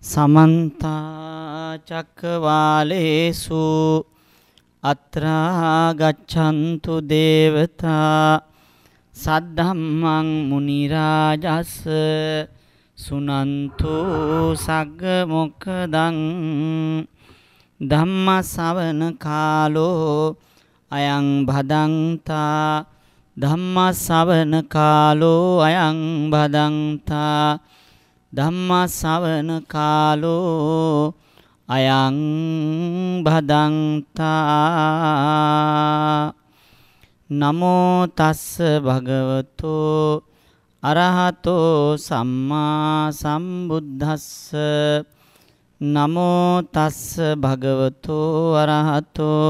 සමන්ත චක්කවාලේසු අත්‍රා ගච්ඡන්තු දේවතා සද්ධම්මං මුනි රාජස් සුනන්තු සග්ග මොක්කදං ධම්ම ශවන කාලෝ අයං භදංතා ධම්ම ශවන කාලෝ අයං භදංතා ධම්මසවන කාලෝ අයං භදන්තා නමෝ තස්ස භගවතෝ අරහතෝ සම්මා සම්බුද්දස්ස නමෝ තස්ස භගවතෝ අරහතෝ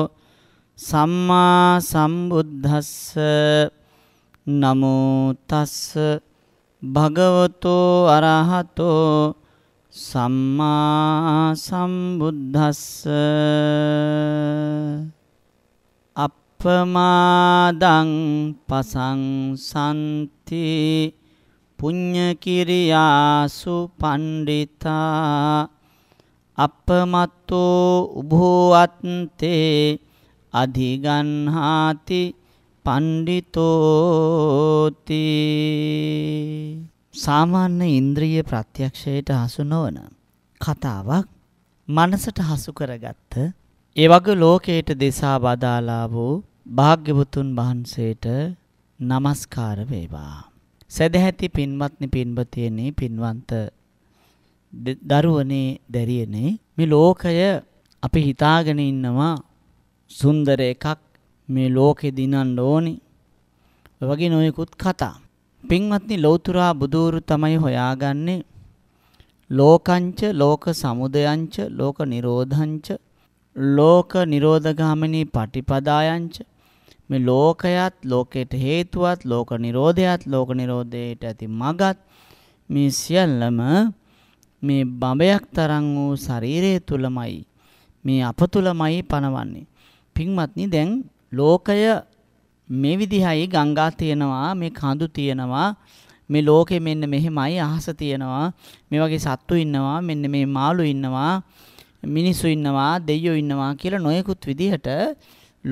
සම්මා සම්බුද්දස්ස නමෝ තස්ස භගවතෝ අරහතෝ සම්මා සම්බුද්දස්ස අප්පමාදං පසංසන්ති පුඤ්ඤකිරියාසු පණ්ඩිතා අපමත්තෝ උභෝවත්තේ අධිගන්හාති පණ්ඩිතෝති සාමාන්‍ය ඉන්ද්‍රිය ප්‍රත්‍යක්ෂයට හසු නොවන කතාවක් මනසට හසු කරගත්ත ඒ වගේ ලෝකයට දෙසා බදාලා වූ භාග්‍යවතුන් වහන්සේට নমස්කාර වේවා. සදැහැති පින්වත්නි පින්වතියනි පින්වන්ත දරුවනේ දැරියනේ මේ ලෝකය අපි හිතාගෙන ඉන්නවා සුන්දර එකක් මේ ලෝකේ දිනන්න ඕනි. ඔය වගේ නොයෙකුත් කතා. පින්වත්නි ලෞතුරා බුදුරු තමයි හොයාගන්නේ ලෝකංච ලෝක සමුදයංච ලෝක නිරෝධංච ලෝක නිරෝධගාමිනී පටිපදායංච මේ ලෝකයත් ලෝකයට හේතුවත් ලෝක නිරෝධයත් ලෝක නිරෝධයට ඇති මගත් මේ සියල්ලම මේ බඹයක් තරම් වූ ශරීරය තුලමයි මේ අප තුලමයි පනවන්නේ පින්වත්නි දැන් ලෝකය මේ විදිහයි ගංගා තියෙනවා මේ කඳු තියෙනවා මේ ලෝකෙ මෙන්න මෙහෙමයි අහස තියෙනවා මේ වගේ සත්තු ඉන්නවා මෙන්න මේ මාළු ඉන්නවා මිනිස්සු ඉන්නවා දෙයියෝ ඉන්නවා කියලා නොයෙකුත් විදිහට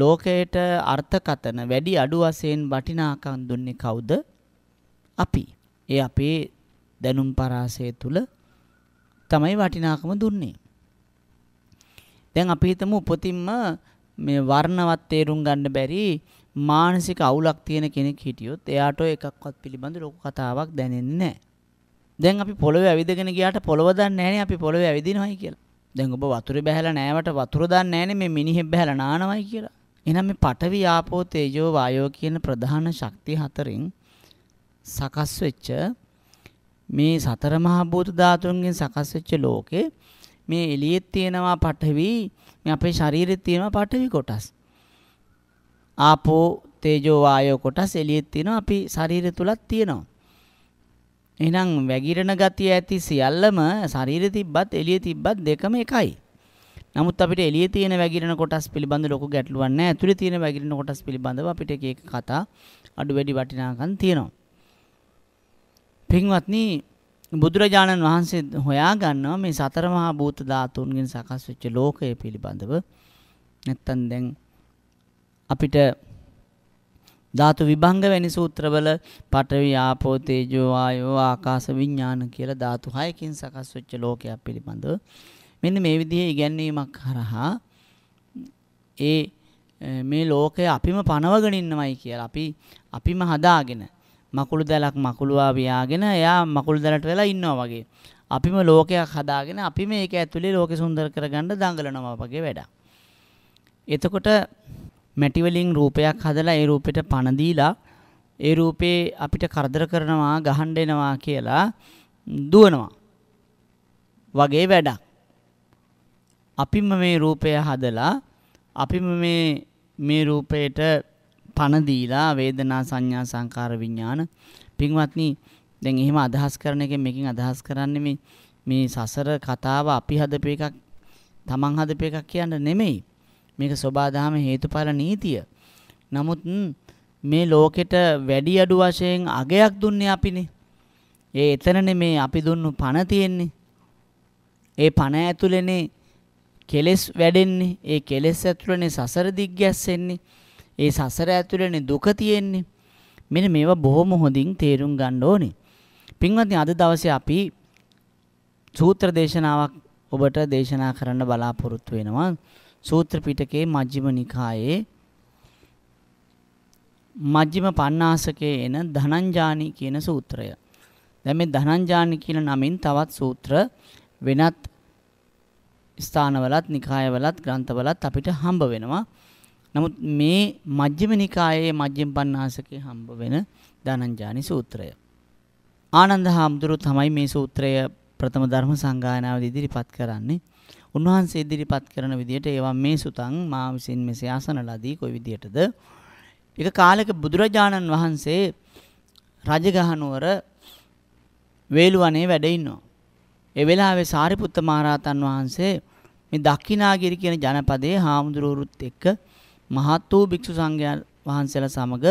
ලෝකයට අර්ථකතන වැඩි අඩු වශයෙන් වටිනාකම් දුන්නේ කවුද? අපි. ඒ අපේ දැනුම් පරාසය තුල තමයි වටිනාකම දුන්නේ. දැන් අපි හිතමු උපතින්ම මේ වර්ණවත් තේරුම් ගන්න බැරි මානසික අවුලක් තියෙන කෙනෙක් හිටියොත් එයාට එකක්වත් පිළිබඳ ලොකු කතාවක් දැනෙන්නේ නැහැ. දැන් අපි පොළවේ ඇවිදගෙන ගියාට පොළව දන්නේ නැහැනේ අපි පොළවේ ඇවිදිනවයි කියලා. දැන් ඔබ වතුරේ බහැලා නෑවට වතුර දන්නේ නැහැනේ මේ මිනිහෙක් බහැලා නානවයි කියලා. එහෙනම් මේ පඨවි ආපෝ තේජෝ වායෝ කියන ප්‍රධාන ශක්ති හතරෙන් සකස් වෙච්ච මේ සතර මහා භූත ධාතුන්ගෙන් සකස් වෙච්ච ලෝකේ මේ එළියේ තියෙනවා පඨවි මේ අපේ ශරීරෙත් තියෙනවා පඨවි කොටස්. ආපෝ තේජෝ වායෝ කොටස් එළියෙත් තියෙනවා අපි ශරීරය තුලත් තියෙනවා. එහෙනම් වැగిරෙන ගතිය ඇති සියල්ලම ශරීරෙ තිබ්බත් එළියෙ තිබ්බත් දෙකම එකයි. නමුත් අපිට එළියේ තියෙන වැగిරෙන කොටස් පිළිබඳ ලොකු ගැටලුවක් නැහැ. ඇතුලේ තියෙන වැగిරෙන කොටස් පිළිබඳව අපිට එක එක කතා අඩු වැඩි වටිනාකම් තියෙනවා. පින්වත්නි බුදුරජාණන් වහන්සේ හොයාගන්නවා මේ සතර මහා භූත ධාතුන්ගෙන් සකස් වෙච්ච ලෝකය පිළිබඳව. නැත්තම් දැන් අපිට ධාතු විභංග වැනි සූත්‍රවල පඨවි ආපෝ තේජෝ වායෝ ආකාශ විඥාන කියලා ධාතු හයකින් සකස් වෙච්ච ලෝකයක් පිළිබඳව මෙන්න මේ විදිහේ ඉගැන්වීමක් හරහා ඒ මේ ලෝකය අපිම පනවගෙන ඉන්නමයි කියලා අපි අපිම හදාගෙන මකුළු දැලක් මකුළුවා ව්‍යාගෙන එයා මකුළු දැලට වෙලා ඉන්නවා වගේ. අපිම ලෝකයක් හදාගෙන අපි මේක ඇතුලේ ලෝකෙ සුන්දර කරගන්න දඟලනවා වගේ වැඩ. එතකොට මැටි වලින් රූපයක් හදලා ඒ රූපෙට පණ දීලා ඒ රූපේ අපිට කරදර කරනවා ගහන්න එනවා කියලා දුවනවා. වගේ වැඩක්. අපිම මේ රූපය හදලා අපිම මේ මේ රූපයට පණ දීලා වේදනා සංඥා සංකාර විඥාන පින්වත්නි දැන් එහෙම අදහස් කරන එකෙන් මේකෙන් අදහස් කරන්නේ මේ මේ සසර කතාව අපි හදපු එකක් තමන් හදපු එකක් කියන්න නෙමෙයි මේක සබාදාම හේතුඵල නීතිය නමුත් මේ ලෝකෙට වැඩි අඩු වශයෙන් අගයක් දුන්නේ අපිනේ ඒ එතනනේ මේ අපි දුන්නු පණ තියෙන්නේ ඒ පණ ඇතුළේනේ කෙලෙස් වැඩෙන්නේ ඒ කෙලෙස් ඇතුළේනේ සසර දිග්ගැස්සෙන්නේ ඒ සසර ඇතුළේනේ දුක තියෙන්නේ. මෙන්න මේවා බොහොම හොඳින් තේරුම් ගන්න ඕනේ. පින්වත්නි අද දවසේ අපි සූත්‍ර දේශනාවක් ඔබට දේශනා කරන්න බලාපොරොත්තු වෙනවා. සූත්‍ර පිටකේ මජ්ක්‍ධිම නිකායේ මජ්ක්‍ධිම පඤ්ණාසකේ එන ධනංජානි කියන සූත්‍රය. දැන් මේ ධනංජානි කියන නමින් තවත් සූත්‍ර වෙනත් ස්ථානවලත් නිකායවලත් ග්‍රන්ථවලත් අපිට හම්බ වෙනවා. නමුත් මේ මජ්ක්‍ධිම නිකායේ මජ්ක්‍ධිම පඤ්ඤාසකේ හම්බ වෙන ධනංජානි සූත්‍රය. ආනන්ද හාමුදුරුවෝ තමයි මේ සූත්‍රය ප්‍රථම ධර්ම සංගායනාවේදී ඉදිරිපත් කරන්නේ. උන්වහන්සේ ඉදිරිපත් කරන විදිහට ඒවා මේ සුතං මා විසින් මෙසේ ආසන ලදී කොයි විදිහටද? එක කාලයක බුදුරජාණන් වහන්සේ රජගහනුවර වේලුවනේ වැඩ ඉන්නවා. ඒ වෙලාවේ සාරිපුත්ත මහරහතන් වහන්සේ මේ දක්ෂිනාගිරි කියන ජනපදයේ හාමුදුරුවරුත් එක්ක මහත් වූ භික්ෂු සංඝයා වහන්සේලා සමග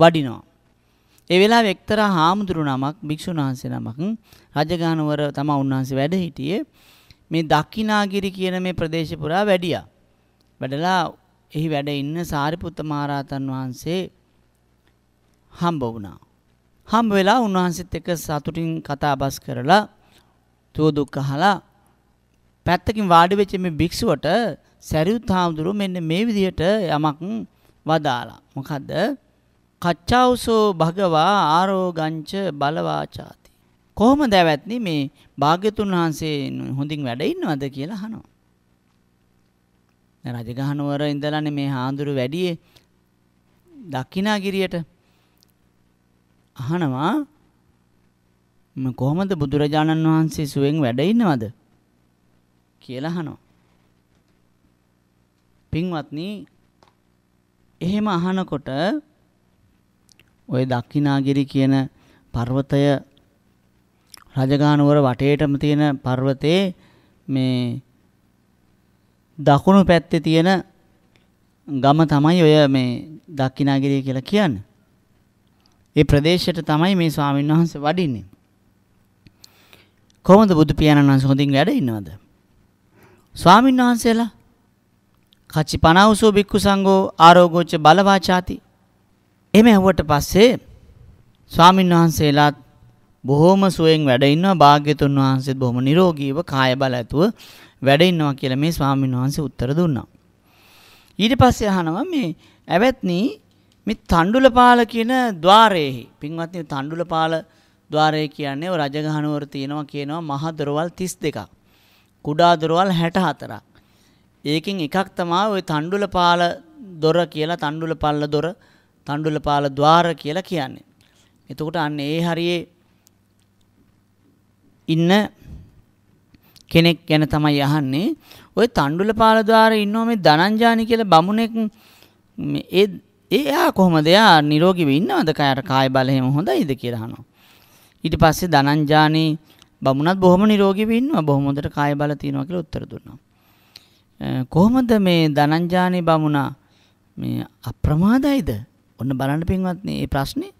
වඩිනවා. ඒ වෙලාවේ එක්තරා හාමුදුරු නමක් භික්ෂුන් වහන්සේ නමක් රජගහනුවර තමයි උන්වහන්සේ වැඩ හිටියේ. මේ දක්ෂිනාගිරි කියන මේ ප්‍රදේශ පුරා වැඩියා. වැඩලා එහි වැඩ ඉන්න සාරිපුත්ත මහරහතන් වහන්සේ හම්බ වුණා. හම්බ වෙලා උන්වහන්සේත් එක්ක සතුටින් කතාබස් කරලා තුව දුක් අහලා පැත්තකින් වාඩි වෙච්ච මේ භික්ෂුවට සැරියුත් හාමුදුරුව මෙන්න මේ විදිහට යමක් වදාලා. මොකද්ද? කච්චාවසෝ භගවා ආරෝගංච බලවාචාති. කොහොමද ඇවැත්නි මේ භාග්‍යතුන් වහන්සේ හොඳින් වැඩ ඉන්නවද කියලා අහනවා. රජගහනුවර ඉඳලානේ මේ හාඳුරු වැඩියේ දක්ෂිනාගිරියට අහනවා කොහොමද බුදුරජාණන් වහන්සේ සුවෙන් වැඩ ඉන්නවද කියලා අහනවා. පින්වත්නි එහෙම අහනකොට ওই දක්ෂිනාගිරි කියන පර්වතය රජගහනුවර වටේටම තියෙන පර්වතේ මේ දකුණු පැත්තේ තියෙන ගම තමයි ඔය මේ දක්ෂිනාගිරිය කියලා කියන්නේ. ඒ ප්‍රදේශයට තමයි මේ ස්වාමීන් වහන්සේ වඩින්නේ. කොහොමද බුදු පියාණන් වහන්සේ හොඳින් වැඩ ඉන්නවද? ස්වාමීන් වහන්සේලා කචි පනවසෝ භික්ඛු සංඝෝ ආරෝගෝච බලවාචාති. එහෙම ඇහුවට පස්සේ ස්වාමින් වහන්සේලාත් බොහොම සුවෙන් වැඩ ඉන්නවා භාග්‍යතුන් වහන්සේත් බොහොම නිරෝගීව කාය බල ඇතුව වැඩ ඉන්නවා කියලා මේ ස්වාමින් වහන්සේ උත්තර දුන්නා. ඊට පස්සේ අහනවා මේ ඇවැත්නි මේ තණ්ඩුලපාල කියන ద్వාරයේහි පින්වත්නි තණ්ඩුලපාල ద్వාරය කියන්නේ රජගහනුවර තියෙනවා කියනවා මහ දොරවල් 32ක් කුඩා දොරවල් 64ක් ඒකෙන් එකක් තමයි ওই තණ්ඩුලපාල දොර කියලා තණ්ඩුලපල්ල දොර තණ්ඩුලපාල ద్వාර කියලා කියන්නේ. එතකොට අන්න ඒ හරියේ ඉන්න කෙනෙක් ගැන තමයි අහන්නේ. ওই තණ්ඩුලපාල ద్వාරේ ඉන්නෝ මේ ධනංජානි කියලා බමුණෙක් ඒ එයා කොහොමද එයා නිරෝගීව ඉන්නවද කයට කාය බල එහෙම හොඳයිද කියලා අහනවා. ඊට පස්සේ ධනංජානි බමුණත් බොහොම නිරෝගීව ඉන්නවා බොහොම හොඳට කාය බල තියෙනවා කියලා උත්තර දුන්නා. කොහොමද මේ ධනංජානි බමුණා මේ අප්‍රමාදයිද? ඔන්න බලන්න පින්වත්නි මේ ප්‍රශ්නේ.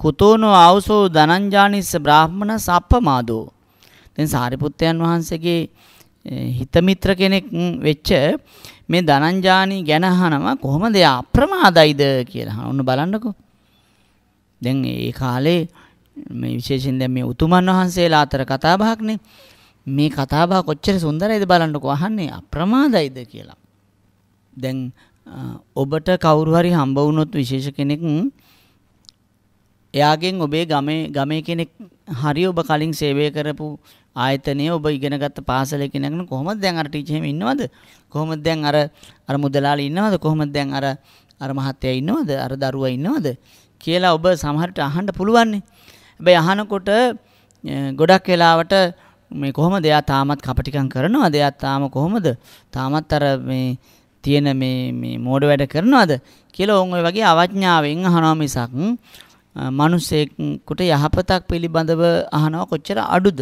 කුතෝනෝ ආවසෝ ධනංජානිස්ස බ්‍රාහ්මණ සප්පමාදෝ. දැන් සාරිපුත්තයන් වහන්සේගේ හිතමිත්‍ර කෙනෙක් වෙච්ච මේ ධනංජානි ගැන අහනවා කොහොමද එයා අප්‍රමාදයිද කියලා. ඔන්න බලන්නකෝ. දැන් ඒ කාලේ මේ විශේෂයෙන් දැන් මේ උතුමන් වහන්සේලා අතර කතා බහක්නේ. මේ කතාබහ කොච්චර සුන්දරයිද බලන්නකෝ අහන්නේ අප්‍රමාදයිද කියලා. දැන් ඔබට කවුරු හරි හම්බ වුණොත් විශේෂ කෙනෙක් එයාගෙන් ඔබේ ගමේ ගමේ කෙනෙක් හරි ඔබ කලින් සේවය කරපු ආයතනයේ ඔබ ඉගෙනගත්ත පාසලේ කෙනෙක්න කොහොමද දැන් අර ටීචර් එහෙම ඉන්නවද කොහොමද දැන් අර අර මුදලාලි ඉන්නවද කොහොමද දැන් අර අර මහත්තයා ඉන්නවද අර දරුවා ඉන්නවද කියලා ඔබ සමහරට අහන්න පුළුවන් නේ හැබැයි අහනකොට ගොඩක් වෙලාවට මේ කොහොමද එයා තාමත් කපටිකම් කරනවා දෙයා තාම කොහොමද තාමත් අර මේ තියෙන මේ මේ මෝඩ වැඩ කරනවද කියලා ඔවුන් ඔය වගේ අවඥාවෙන් අහනවා මිසක් මිනිස්සෙකුට යහපතක් පිළිබඳව අහනවා කොච්චර අඩුද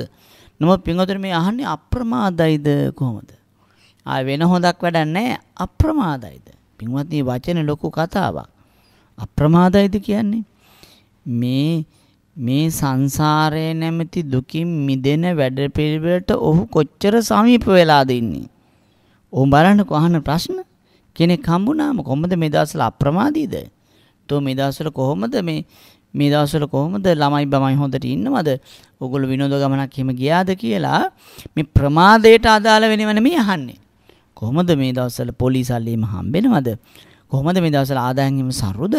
නමුත් පින්වතුනි මේ අහන්නේ අප්‍රමාදයිද කොහොමද ආ වෙන හොඳක් වැඩක් නැහැ අප්‍රමාදයිද පින්වත්නි වචනේ ලොකු කතාවක් අප්‍රමාදයිද කියන්නේ මේ මේ සංසාරයේ නැමැති දුකින් මිදෙන වැඩපිළිවෙලට ඔහු කොච්චර සමීප වෙලාද ඉන්නේ? ඔහු බලන්නකෝ අහන ප්‍රශ්න කෙනෙක් හම්බුනාම කොහොමද මේ දවස්වල අප්‍රමාදීද? තෝ මේ දවස්වල කොහොමද මේ මේ දවස්වල කොහොමද ළමයි බමයි හොඳට ඉන්නවද? ඔගොල්ලෝ විනෝද ගමනක් එහෙම ගියාද කියලා මේ ප්‍රමාදයට අදාළ වෙනව නෙමෙයි අහන්නේ. කොහොමද මේ දවස්වල පොලිස් අල්ලීම හම්බෙනවද? කොහොමද මේ දවස්වල ආදායම් හිම සරුද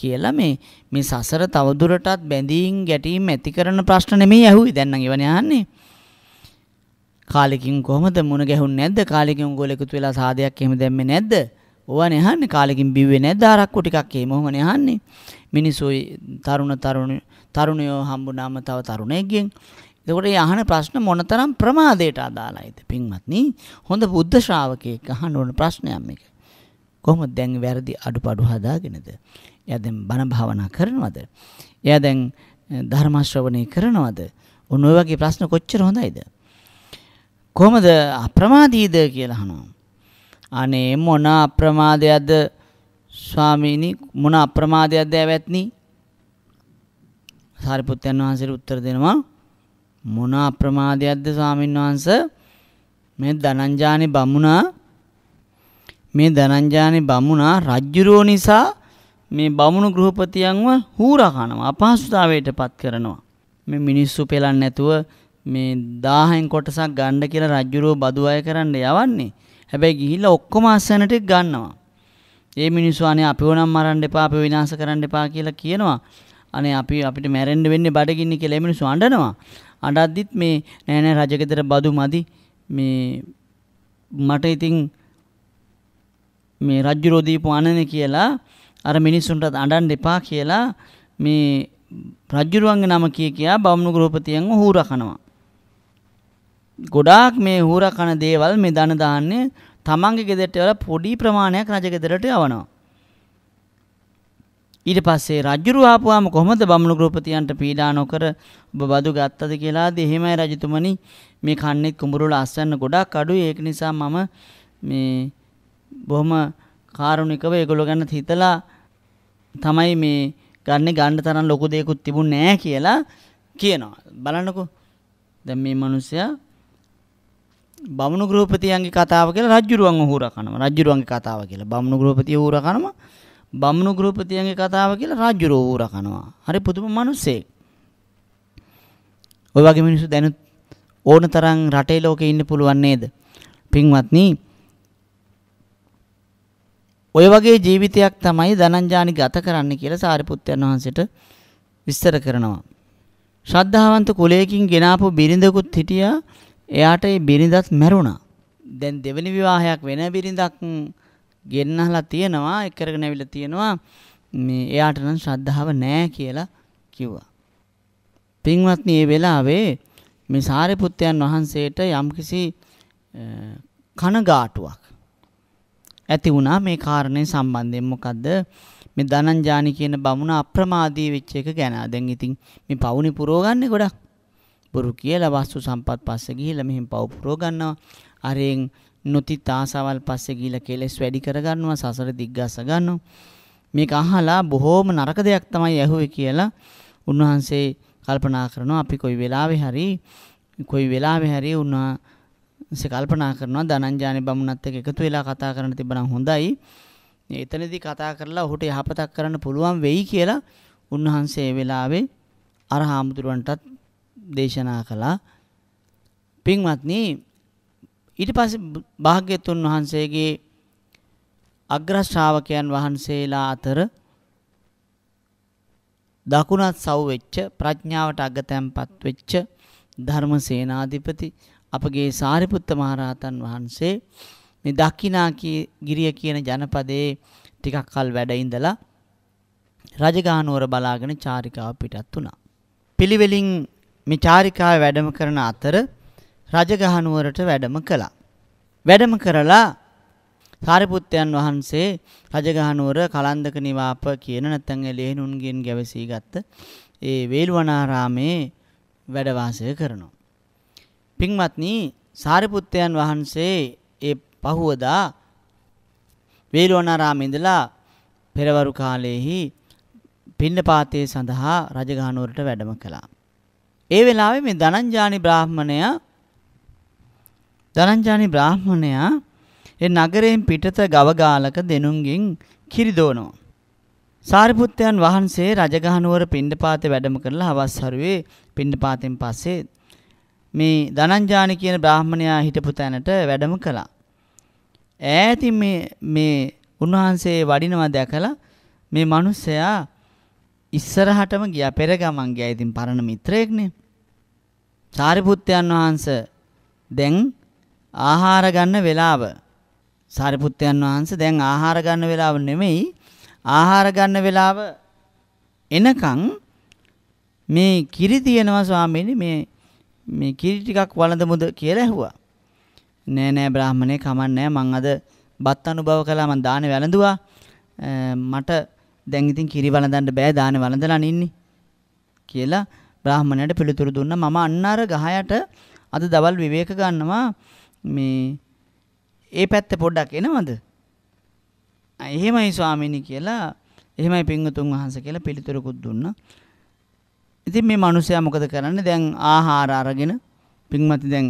කියලා මේ මේ සසර තවදුරටත් බැඳීම් ගැටීම් ඇති කරන ප්‍රශ්න නෙමෙයි ඇහුවේ දැන් නම් ඒවනේ අහන්නේ කාලෙකින් කොහොමද මුණ ගැහුන්නේ නැද්ද කාලෙකින් උගල එකතු වෙලා සාදයක් එහෙම දැම්මේ නැද්ද ඕවනේ අහන්නේ කාලෙකින් බිව්වේ නැද්ද ආරක්කු ටිකක් එහෙම ඕවනේ අහන්නේ මිනිස්සු තරුණ තරුණ තරුණයෝ හම්බුනාම තව තරුණයෙක්ගෙන් එතකොට මේ අහන ප්‍රශ්න මොනතරම් ප්‍රමාදයට අදාළයිද පින්වත්නි හොඳ බුද්ධ ශ්‍රාවකයෙක් අහන්න ඕන ප්‍රශ්නයක් මේක කොහොමද දැන් වැරදි අඩුපාඩු හදාගෙනද? එයා දැන් බණ භාවනා කරනවද? එයා දැන් ධර්ම ශ්‍රවණය කරනවද? ඔන්න ඔය වගේ ප්‍රශ්න කොච්චර හොඳයිද? කොහොමද අප්‍රමාදීද කියලා අහනවා. අනේ මොන අප්‍රමාදයක්ද ස්වාමීනි මොන අප්‍රමාදයක්ද ඇවැත්නි? සාරිපුත්යන් වහන්සේට උත්තර දෙනවා මොන අප්‍රමාදයක්ද ස්වාමින්වහන්සේ මේ දනංජානි බමුණා මේ දනංජානේ බමුණා රජ්ජුරුව නිසා මේ බමුණු ගෘහපතියන්ව හූරා කනවා අපහසුතාවයටපත් කරනවා. මේ මිනිස්සු පෙලන්නේ නැතුව මේ 1000න් කොටසක් ගන්න කියලා රජ්ජුරුව බදු අය කරන්න යවන්නේ. හැබැයි ගිහිල්ලා ඔක්කොම අස්සනට ගන්නවා. ඒ මිනිස්සු අනේ අපිව නම් මරන්න එපා අපිව විනාශ කරන්න එපා කියලා කියනවා. අනේ අපි අපිට මැරෙන්න වෙන්නේ බඩගින්න කියලා ඒ මිනිස්සු අඬනවා. අඬද්දිත් මේ නෑ නෑ රජගෙදර බදු මදි මේ මට ඉතින් මේ රජ්ජුරෝ දීපු අනනේ කියලා අර මිනිස්සුන්ට අඬන්න එපා කියලා මේ රජ්ජුරුවන්ගේ නම කිය කියා බමුණු ගෘහපතියන්ව හූරා කනවා. ගොඩාක් මේ හූරා කන දේවල් මේ ධන දාන්නේ තමන්ගේ ගෙදරට වල පොඩි ප්‍රමාණයක් රජ ගෙදරට යවනවා. ඊට පස්සේ රජුරු ආපුවාම කොහොමද බමුණු ගෘහපතියන්ට පීඩා නොකර ඔබ බදු ගත්තද කියලාද එහෙමයි රජතුමනි මේ කන්නේ කුඹුරුල අස්සන්න ගොඩක් අඩුයි ඒක නිසා මම මේ බොහොම කාරුණිකව ඒගොල්ලෝ ගැන හිතලා තමයි මේ ගන්න ගන්න තරම් ලොකු දෙයක්වත් තිබුණේ නැහැ කියලා කියනවා. බලන්නකෝ. දැන් මේ මිනිස්සයා බමුණු ගෘහපතියන්ගේ කතාව කියලා රජුරුවන් උහුර කනවා. රජුරුවන්ගේ කතාව කියලා. බමුණු ගෘහපතිය උහුර කනවා. බමුණු ගෘහපතියන්ගේ කතාව කියලා රජුරුව උහුර කනවා. හරි පුදුම මිනිස්සෙක්. ඔය වගේ මිනිස්සු දැනුත් ඕන තරම් රටේ ලෝකේ ඉන්න පුළුවන් නේද? පින්වත්නි ඔය වගේ ජීවිතයක් තමයි ධනංජානි ගත කරන්න කියලා සාරිපුත්යන් වහන්සේට විස්තර කරනවා. ශ්‍රද්ධාවන්ත කුලයකින් ගෙනාපු බිරිඳකුත් හිටියා. එයාට ඒ බිරිඳත් මැරුණා. දැන් දෙවෙනි විවාහයක් වෙන බිරිඳක් ගෙන්නහලා තියෙනවා, එක් කරගෙන ඇවිල්ලා තියෙනවා. මේ එයාට නම් ශ්‍රද්ධාව නැහැ කියලා කිව්වා. පින්වත්නි මේ වෙලාවේ මේ සාරිපුත්යන් වහන්සේට යම්කිසි කනගාටුවක් ඇති වුණා මේ කාරණේ සම්බන්ධයෙන් මොකද්ද මේ ධනංජානි කියන බමුණ අප්‍රමාදී වෙච්ච එක ගැන. දැන් ඉතින් මේ පවුනි පුරවගන්නේ ගොඩක්. බොරු කියලා වස්තු සම්පත් පස්සේ ගිහිල්ලා මෙහෙන් පවු පුරවගන්නවා. අරෙන් නොතිත් ආසාවල් පස්සේ ගිහිල්ලා කෙලෙස් වැඩි කරගන්නවා, සසර දිග්ගස ගන්නවා. මේක අහලා බොහෝම නරක දෙයක් තමයි ඇහුවේ කියලා උන්වහන්සේ කල්පනා කරනවා අපි කොයි වෙලාවෙ හරි කොයි වෙලාවෙ හරි උන්වහන්සේ කල්පනා කරනවා දනංජානි බමුණත් එක්ක එකතු වෙලා කතා කරන්න තිබ්බනම් හොඳයි. එතනදී කතා කරලා ඔහුට යහපතක් කරන්න පුළුවන් වෙයි කියලා උන්වහන්සේ ඒ වෙලාවේ අර හාමුදුරුවන්ටත් දේශනා කළා. පින්වත්නි ඊට පස්සේ භාග්‍යතුන් වහන්සේගේ අග්‍ර ශ්‍රාවකයන් වහන්සේලා අතර දකුණත් සව් වෙච්ච ප්‍රඥාවට අගතැන්පත් වෙච්ච ධර්මසේනාධිපති අපගේ සාරිපුත්ත මහරහතන් වහන්සේ මේ දක්ෂිනා ගිරිය කියන ජනපදයේ ටිකක් කල් වැඩ ඉඳලා රජගහනුවර බලාගෙන චාරිකාව පිටත් වුණා. පිළිවෙලින් මේ චාරිකාව වැඩම කරන අතර රජගහනුවරට වැඩම කළා. වැඩම කරලා සාරිපුත්තයන් වහන්සේ රජගහනුවර කලන්දක නිවාප කියන නැත්නම් ලේනුන්ගෙන් ගැවසී ගත්ත ඒ වේළුවනාරාමේ වැඩ වාසය කරනවා. පින්වත්නි සාරිපුත්තයන් වහන්සේ ඒ පහුවදා වේලවනාරාමේ ඉඳලා පෙරවරු කාලයේහි පින්නපාතේ සඳහා රජගහනුවරට වැඩම කළා. ඒ වෙලාවේ මේ ධනංජානි බ්‍රාහ්මණයා ධනංජානි බ්‍රාහ්මණයා ඒ නගරයෙන් පිටත ගවගාලක දෙනුන්ගෙන් කිරි දෝනවා. සාරිපුත්තයන් වහන්සේ රජගහනුවර පින්නපාතේ වැඩම කරලා හවස් හරුවේ පින්නපාතෙන් පස්සේ මේ දනංජානි කියන බ්‍රාහ්මණයා හිටපු තැනට වැඩම කළා. ඈතින් මේ මේ උන්වහන්සේ වඩිනවා දැකලා මේ මිනිස්සයා ඉස්සරහටම ගියා පෙර ගමන් ගියා. ඉතින් පරණ මිත්‍රයෙක්නේ. සාරිපුත්තයන් වහන්සේ දැන් ආහාර ගන්න වෙලාව. සාරිපුත්තයන් වහන්සේ දැන් ආහාර ගන්න වෙලාව නෙමෙයි. ආහාර ගන්න වෙලාව එනකන් මේ කිරි තියෙනවා ස්වාමීනි මේ මේ කිරි ටිකක් වළඳමුද කියලා ඇහුවා. නෑ නෑ බ්‍රාහමණේ කමන්නෑ මං අද බත් අනුභව කළා මං දානේ වැළඳුවා. මට දැන් ඉතින් කිරි වළඳන්න බෑ දානේ වළඳලා නින්නේ කියලා බ්‍රාහමණයට පිළිතුරු දුන්නා. මම අන්න අර ගහයට අද දවල් විවේක ගන්නවා මේ ඒ පැත්තේ පොඩ්ඩක් එනවද? එහෙමයි ස්වාමීනි කියලා එහෙමයි පින්වතුන් වහන්සේ කියලා පිළිතුරුකුත් දුන්නා. ඉතින් මේ මිනිසයා මොකද කරන්නේ? දැන් ආහාර අරගෙන පින්මති දැන්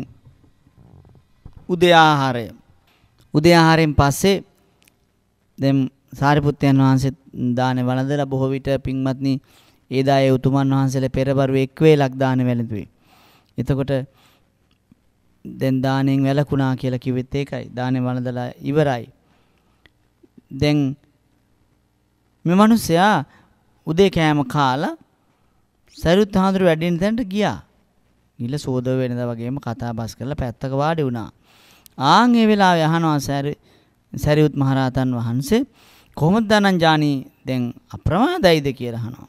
උදේ ආහාරය. උදේ ආහාරයෙන් පස්සේ දැන් සාරිපුත්තයන් වහන්සේ දානේ වළඳලා බොහෝ විට පින්මත්නි ඒදා ඒ උතුමන් වහන්සේලා පෙරබරු එක් වේලක් දානේ වැළඳුවේ. එතකොට දැන් දානෙන් වැළකුණා කියලා කිව්වෙත් ඒකයි. දානේ වළඳලා ඉවරයි. දැන් මේ මිනිසයා උදේ කෑම කාලා සරියුත් හාමුදුරුවෝ වැඩෙන තැනට ගියා. ගිහලා සෝදව වෙනදා වගේම කතා බස් කරලා පැත්තක වාඩි වුණා. ආන් ඒ වෙලාවේ අහනවා සරියුත් මහරහතන් වහන්සේ කොහොමද ධනංජානි දැන් අප්‍රමාදයිද කියලා අහනවා.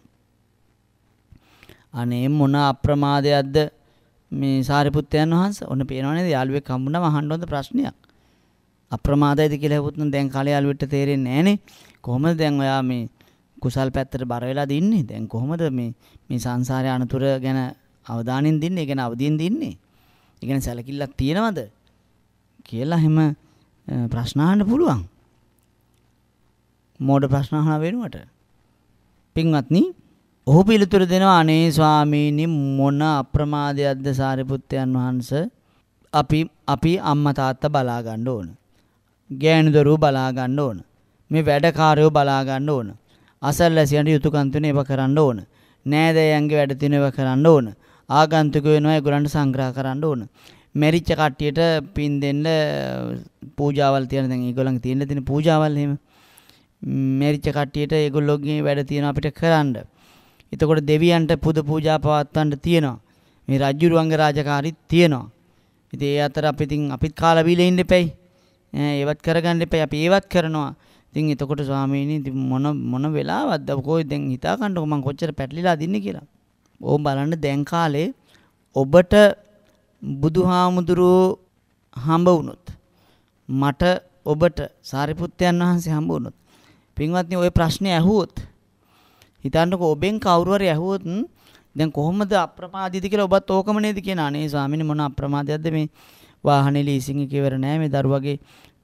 අනේ මොන අප්‍රමාදයක්ද මේ සාරිපුත්තයන් වහන්සේ ඔන්න පේනව නේද යාළුවෙක් හම්බුනම අහන්න හොඳ ප්‍රශ්නයක්. අප්‍රමාදයිද කියලා හෙවුත් නම් දැන් කාලේ යාළුවෙට තේරෙන්නේ නැහනේ. කොහොමද දැන් ඔයා මේ කුසල් පැත්තට බර වෙලා දින්නේ. දැන් කොහොමද මේ මේ සංසාරය අනතුර ගැන අවධානයෙන් දින්නේ? ගැන අවදියෙන් දින්නේ? ඒ කියන්නේ සැලකිල්ලක් තියෙනවද? කියලා එහෙම ප්‍රශ්න අහන්න පුළුවන්. මෝඩ ප්‍රශ්න අහන වෙනුවට. පින්වත්නි, ඔහු පිළිතුරු දෙනවා අනේ ස්වාමීනි මොන අප්‍රමාදයක්ද සාරිපුත්තයන් වහන්සේ අපි අපි අම්මා තාත්තා බලා ගන්න ඕන. ගෑණු දරුවෝ බලා ගන්න ඕන. මේ වැඩකාරයෝ බලා ගන්න ඕන. අසල්ලාසියන්ට යුතුයකම් තියෙන ඒවා කරන්න ඕන. නෑදෑයන්ගේ වැඩ තියෙන ඒවා කරන්න ඕන. ආගන්තුක වෙනවා ඒගොල්ලන්ට සංග්‍රහ කරන්න ඕන. මෙරිච්ච කට්ටියට පින් දෙන්න පූජාවල් තියෙන දැන් ඒගොල්ලන් තියෙන තියෙන පූජාවල් එහෙම මෙරිච්ච කට්ටියට ඒගොල්ලෝගේ වැඩ තියෙන අපිට කරන්න. එතකොට දෙවියන්ට පුද පූජා පවත්වන්න තියෙනවා. මේ රජුරුවන්ගේ රාජකාරිත් තියෙනවා. ඉතින් ඒ අතර අපි ඉතින් අපිත් කාලා බීලා ඉන්න එපැයි. ඒවත් කරගන්න එපැයි. අපි ඒවත් කරනවා. ඉතින් එතකොට ස්වාමීනි ඉතින් මොන මොන වෙලාවක්ද කොයි දැන් හිතා ගන්නකො මං කොච්චර පැටලිලා දින්නේ කියලා. ඕම් බලන්න දැන් කාලේ ඔබට බුදුහාමුදුරුවෝ හම්බ වුණොත් මට ඔබට සාරිපුත්තයන් වහන්සේ හම්බ වුණොත් පින්වත්නි ওই ප්‍රශ්නේ ඇහුවොත් හිතන්නකො ඔබෙන් කවුරු හරි ඇහුවොත් දැන් කොහොමද අප්‍රමාදීද කියලා ඔබත් ඕකම නේද කියන අනේ ස්වාමීනි මොන අප්‍රමාදයක්ද මේ වාහනේ ලීසින් එකේ ඉවර නෑ මේ දරුවගේ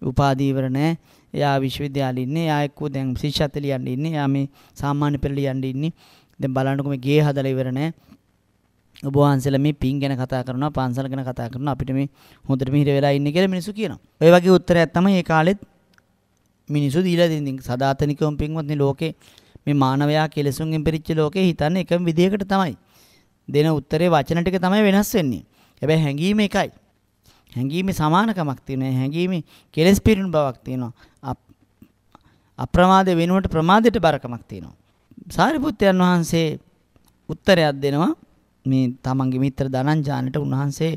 උපාධි ඉවර නෑ එයා විශ්වවිද්‍යාලේ ඉන්නේ. එයා එක්කෝ දැන් ශිෂ්‍යත්ව ලියන්න ඉන්නේ. එයා මේ සාමාන්‍ය පෙළ ලියන්න ඉන්නේ. දැන් බලන්නකො මේ ගේ හදලා ඉවර නැහැ. ඔබ වහන්සේලා මේ පින් ගැන කතා කරනවා, පන්සල ගැන කතා කරනවා. අපිට මේ හොඳට මිහිර වෙලා ඉන්නේ කියලා මිනිස්සු කියනවා. ඔය වගේ උත්තරයක් තමයි මේ කාලෙත් මිනිස්සු දීලා දෙන්නේ. සදාතනිකවම පින්වත් මේ ලෝකේ මේ මානවයා කෙලෙසුන්ගෙන් පිරිච්ච ලෝකේ හිතන්නේ එකම විදිහකට තමයි. දෙන උත්තරේ වචන ටික තමයි වෙනස් වෙන්නේ. හැබැයි හැඟීම එකයි. හැඟීමේ සමානකමක් තියෙනවා. හැඟීමේ කෙලෙස් පිරුණු බවක් තියෙනවා. අප්‍රමාද වෙනුවට ප්‍රමාදයට බරකමක් තියෙනවා. සාරිපුත්යන් වහන්සේ උත්තරයක් දෙනවා මේ තමන්ගේ මිත්‍ර ධනංජානට උන්වහන්සේ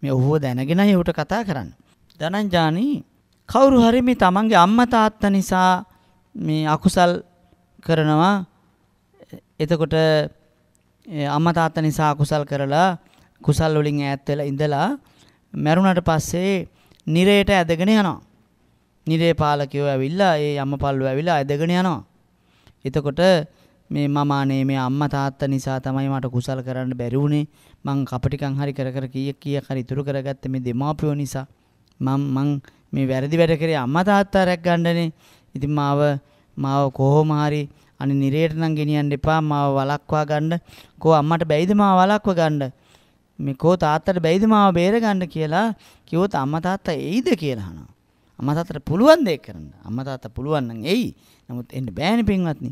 මේ ඔහුව දැනගෙන ඒවට කතා කරන්න. ධනංජානි කවුරු හරි මේ තමන්ගේ අම්මා තාත්තා නිසා මේ අකුසල් කරනවා එතකොට අම්මා තාත්තා නිසා අකුසල් කරලා කුසල් වලින් ඈත් වෙලා ඉඳලා මැරුණට පස්සේ නිරයට ඇදගෙන යනවා. නිරේ පාලකයෝ ඇවිල්ලා ඒ අම්මපල්ලෝ ඇවිල්ලා ඇදගෙන යනවා. එතකොට මේ මම අනේ මේ අම්මා තාත්තා නිසා තමයි මට කුසල් කරන්න බැරි වුණේ. මං කපටිකම් හරි කර කර කීයක් කීයක් හරි ඉතුරු කරගත්තේ මේ දෙමාපියෝ නිසා. මං මං මේ වැරදි වැඩ කරේ අම්මා තාත්තා රැක් ගන්නනේ. ඉතින් මාව මාව කොහොම හරි අනේ නිරේට නම් ගෙනියන්න එපා මාව වළක්වා ගන්න. කෝ අම්මට බැයිද මාව වළක්වා ගන්න? මේ කෝ තාත්තට බැයිද මාව බේරගන්න කියලා කිව්වොත් අම්මා තාත්තා එයිද කියලා අහනවා. අම්මා තාත්තට පුළුවන් දෙයක් කරන්න. අම්මා තාත්තා පුළුවන් නම් එයි. නමුත් එන්න බෑනේ පින්වත්නි.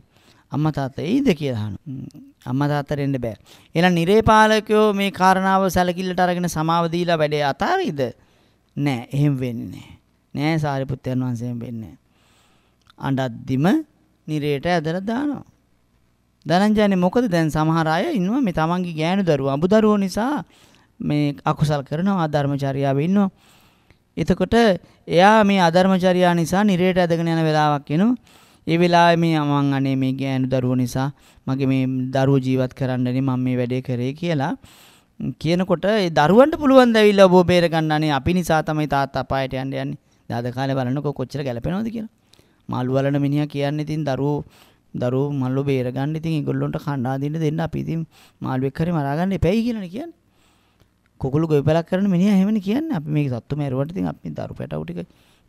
අම්මා තාත්තා එයිද කියලා අහනවා. අම්මා තාත්තට එන්න බෑ. එහෙනම් නිරේපාලකයෝ මේ කාරණාව සැලකිල්ලට අරගෙන සමාව දීලා වැඩේ අතාරිද? නෑ, එහෙම වෙන්නේ නෑ. නෑ සාරිපුත්තයන් වහන්සේම වෙන්නේ නෑ. අඬද්දිම නිරේට ඇදලා දානවා. දනංජානේ මොකද දැන් සමහර අය ඉන්නවා මේ තමන්ගේ ගෑනු දරුවෝ අඹ දරුවෝ නිසා මේ අකුසල් කරනවා අධර්මචර්යාවෙ ඉන්නවා. එතකොට එයා මේ අධර්මචර්යා නිසා නිරේට ඇදගෙන යන වෙලාවක් එනවා. ඒ වෙලාවේ මේ මං අනේ මේ ගෑනු දරුවෝ නිසා මගේ මේ දරුවෝ ජීවත් කරන්නනේ මම මේ වැඩේ කරේ කියලා කියනකොට ඒ දරුවන්ට පුළුවන් දැවිලා ඔබ බේර ගන්න අනේ අපි නිසා තමයි තාත්තා අපායට යන්න යන්නේ. දාද කාලේ බලන්නකො කොච්චර ගැලපෙනවද කියලා. මාළු වලන මිනිහා කියන්නේ ඉතින් දරුවෝ දරුවෝ මල්ලෝ බේරගන්න ඉතින් ඒගොල්ලොන්ට කණ්ඩායම් දෙන්න අපි ඉතින් මාළුවෙක් හරි මරාගන්න එපයි කියලානේ කියන්නේ. කුකුළු ගොවිපලක් කරන මිනිහා එහෙමනේ කියන්නේ. අපි මේක සත්තු මරුවට ඉතින් අපි දරු පැටවු ටික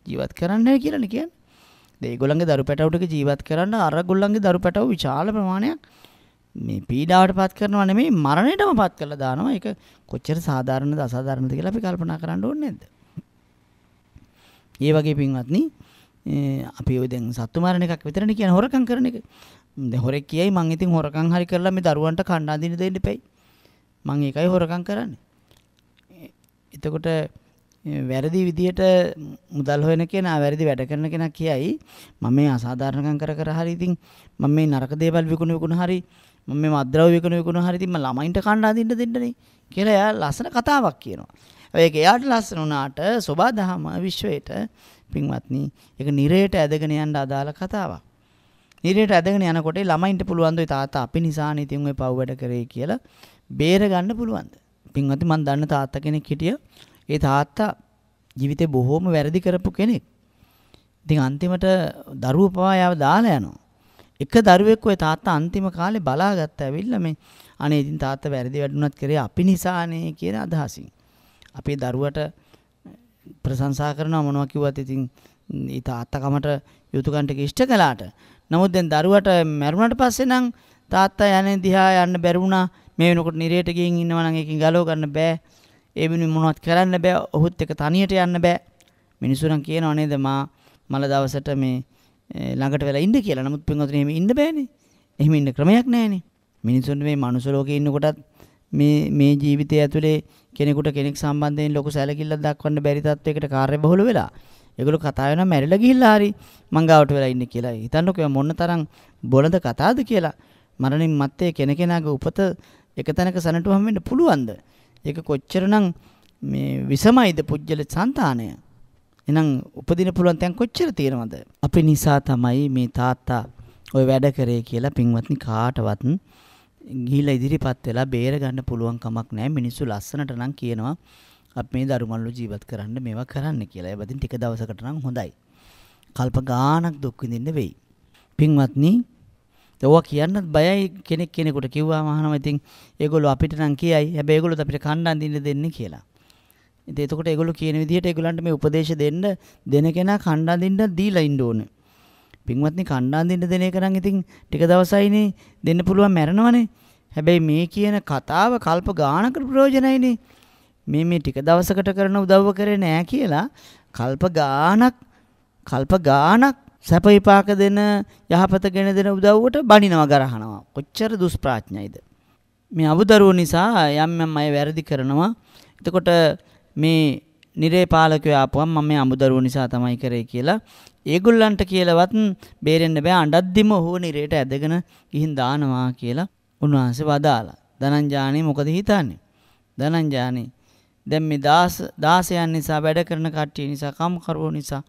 ජීවත් කරන්න නැහැ කියලානේ කියන්නේ. ඒගොල්ලන්ගේ දරු පැටවු ටික ජීවත් කරන්න අර ගොල්ලන්ගේ දරු පැටවු විශාල ප්‍රමාණයක් මේ පීඩාවට පත් කරනවා නෙමෙයි මරණයටම පත් කරලා දානවා. ඒක කොච්චර සාධාරණද අසාධාරණද කියලා අපි කල්පනා කරන්න ඕනේ නැද්ද? ඒ වගේ පින්වත්නි අපි ඔය දැන් සත්තු මරණ එකක් විතරනේ කියන හොරකම් කරන එක. දැන් හොරෙක් කියයි මං ඉතින් හොරකම් හරි කරලා මේ දරුවන්ට කන්න අඳින්න දෙන්න එපයි. මං ඒකයි හොරකම් කරන්නේ. එතකොට වැරදි විදිහට මුදල් හොයන කෙනා වැරදි වැඩ කරන කෙනා කියයි මම මේ අසාධාරණකම් කර කර හරි ඉතින් මම මේ නරක දේවල් විකුණු විකුණු හරි මම මේ මද්ද්‍රව්‍ය විකුණු විකුණු හරි ඉතින් මම ළමයින්ට කන්න අඳින්න දෙන්නනේ කියලා එයා ලස්සන කතාවක් කියනවා. ඒක එයාට ලස්සන වුණාට සෝබා දහම විශ්වයට පින්වත්නි ඒක නිරයට ඇදගෙන යන්න අදාළ කතාවක්. නිරයට ඇදගෙන යනකොට ළමයින්ට පුළුවන් දොයි තාත්තා අපි නිසානේ ඉතින් ওই පව් වැඩ කරේ කියලා බේර ගන්න පුළුවන්ද? පින්වත්නි මම දන්න තාත්තා කෙනෙක් හිටිය. ඒ තාත්තා ජීවිතේ බොහෝම වැරදි කරපු කෙනෙක්. ඉතින් අන්තිමට දරුවෝ පවා යාව දාලා යනවා. එක දරුවෙක් ওই තාත්තා අන්තිම කාලේ බලාගත්ත ඇවිල්ලා මේ අනේ ඉතින් තාත්තා වැරදි වැඩුණත් කරේ අපි නිසානේ කියන අදහසින්. අපේ දරුවට ප්‍රශංසා කරනවා මොනවා කිව්වත් ඉතින් ඊට අත්තකමට යුතුයකන්ට ඉෂ්ට කළාට නමුත් දැන් දරුවට මැරුණාට පස්සේ නම් තාත්තා යන්නේ දිහා යන්න බැරි වුණා මේ වෙනකොට නිරේට ගිහින් ඉන්නවා නම් ඒකෙන් ගලව ගන්න බෑ ඒ වෙනුවෙන් මොනවත් කරන්න බෑ ඔහුත් එක තනියට යන්න බෑ මිනිස්සු නම් කියනවා නේද මා මල දවසට මේ ළඟට වෙලා ඉන්න කියලා. නමුත් පින්වතුනි එහෙම ඉන්න බෑනේ. එහෙම ඉන්න ක්‍රමයක් නෑනේ. මිනිසුන් මේ මනුස්ස ලෝකේ ඉන්නකොටත් මේ මේ ජීවිතය ඇතුලේ කෙනෙකුට කෙනෙක් සම්බන්ධයෙන් ලොකු සැලකිල්ලක් දක්වන්න බැරි තත්වයකට කාර්යබහුල වෙලා ඒගොල්ලෝ කතා වෙනවා මැරිලා ගිහිල්ලා හරි මං ගාවට වෙලා ඉන්නේ කියලා. හිතන්නකෝ මොන තරම් බොළඳ කතාවද කියලා. මරණින් මත්තේ කෙනකෙනාගේ උපත එක තැනක සනටුවම් වෙන්න පුළුවන්ද? ඒක කොච්චරනම් මේ විසමයිද පුජ්‍යල సంతානය? එහෙනම් උපදින පුළුවන් තැන් කොච්චර තියෙනවද? අපි නිසා තමයි මේ තාත්තා ওই වැඩ කරේ කියලා පින්වත්නි කාටවත් ගිහිල්ලා ඉදිරිපත් වෙලා බේර ගන්න පුළුවන් කමක් නැහැ මිනිස්සු ලස්සනට නම් කියනවා අපි මේ දරුමල්ලු ජීවත් කරන්න මේවා කරන්න කියලා. ඒ බදින් ටික දවසකට නම් හොඳයි. කල්ප ගාණක් දුක් විඳින්න වෙයි. පින්වත්නි ඔවා කියන්නත් බයයි කෙනෙක් කෙනෙකුට කිව්වා මහනම ඉතින් ඒගොල්ලෝ අපිට නම් කියයි. හැබැයි ඒගොල්ලොත් අපිට කණ්ඩායම් දෙන්න දෙන්නේ කියලා. ඉතින් එතකොට ඒගොල්ලෝ කියන විදිහට ඒගොල්ලන්ට මේ උපදේශ දෙන්න දෙන කෙනා කණ්ඩායම් දෙන්න දීලා ඉන්න ඕනේ. පින්වත්නි කණ්ඩායම් දෙන්න දෙන එක නම් ඉතින් ටික දවසයිනේ දෙන්න පුළුවන් මැරෙනවනේ. හැබැයි මේ කියන කතාව කල්ප ගානකට ප්‍රයෝජනයිනේ. මේ මේ ටික දවසකට කරන උදව්ව කරේ නෑ කියලා කල්ප ගානක් කල්ප ගානක් සැප විපාක දෙන යහපත ගෙන දෙන උදව්වට බණිනවා ගරහනවා. කොච්චර දුෂ්ප්‍රාඥයිද. මේ අබුදරුව නිසා යම් යම් අය වැරදි කරනවා. එතකොට මේ නිරේ පාලකයෝ ආපුවම් මම මේ අමුදරුව නිසා තමයි කරේ කියලා ඒගොල්ලන්ට කියලවත් බේරෙන්න බෑ අඬද්දිම ඔහු නිරේට ඇදගෙන ගිහින් දානවා කියලා උන්වහන්සේ වදාලා. ධනංජානි මොකද හිතන්නේ? ධනංජානි දැන් මේ දාස දාසයන් නිසා වැඩ කරන කට්ටිය නිසා කම්කරුවෝ නිසා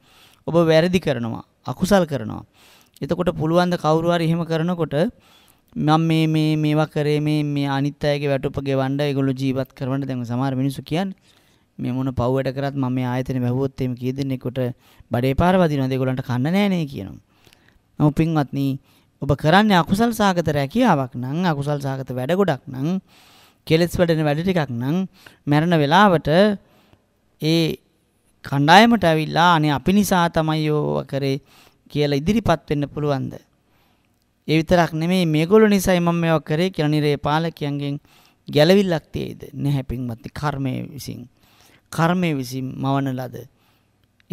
ඔබ වැරදි කරනවා අකුසල් කරනවා. එතකොට පුළුවන් ද කවුරු හරි එහෙම කරනකොට මම මේ මේ මේවා කරේ මේ මේ අනිත් අයගේ වැටුප ගෙවන්න ඒගොල්ලෝ ජීවත් කරවන්න දැන් සමහර මිනිස්සු කියන්නේ මේ මොන පව්වට කරත් මම මේ ආයතනේ වැහුවොත් එහෙම කී දෙනෙකුට බඩේ පාර වදිනවද ඒගොල්ලන්ට කන්න නෑනේ කියනවා. නමුත් පින්වත්නි ඔබ කරන්නේ අකුසල් සාගත රැකියාවක් නම් අකුසල් සාගත වැඩ ගොඩක් නම් කෙලෙස් වැඩෙන වැඩ ටිකක් නම් මැරෙන වෙලාවට ඒ කණ්ඩායමට ඇවිල්ලා අනේ අපි නිසා තමයි ඕවා කරේ කියලා ඉදිරිපත් වෙන්න පුළුවන්ද? ඒ විතරක් නෙමෙයි මේගොල්ලෝ නිසයි මම මේවා කරේ කියලා නිරේ පාලකයන්ගෙන් ගැළවිල්ලක් තියේද? නැහැ පින්වත්නි කර්මයේ විසින්. කර්මය විසින් මවන ලද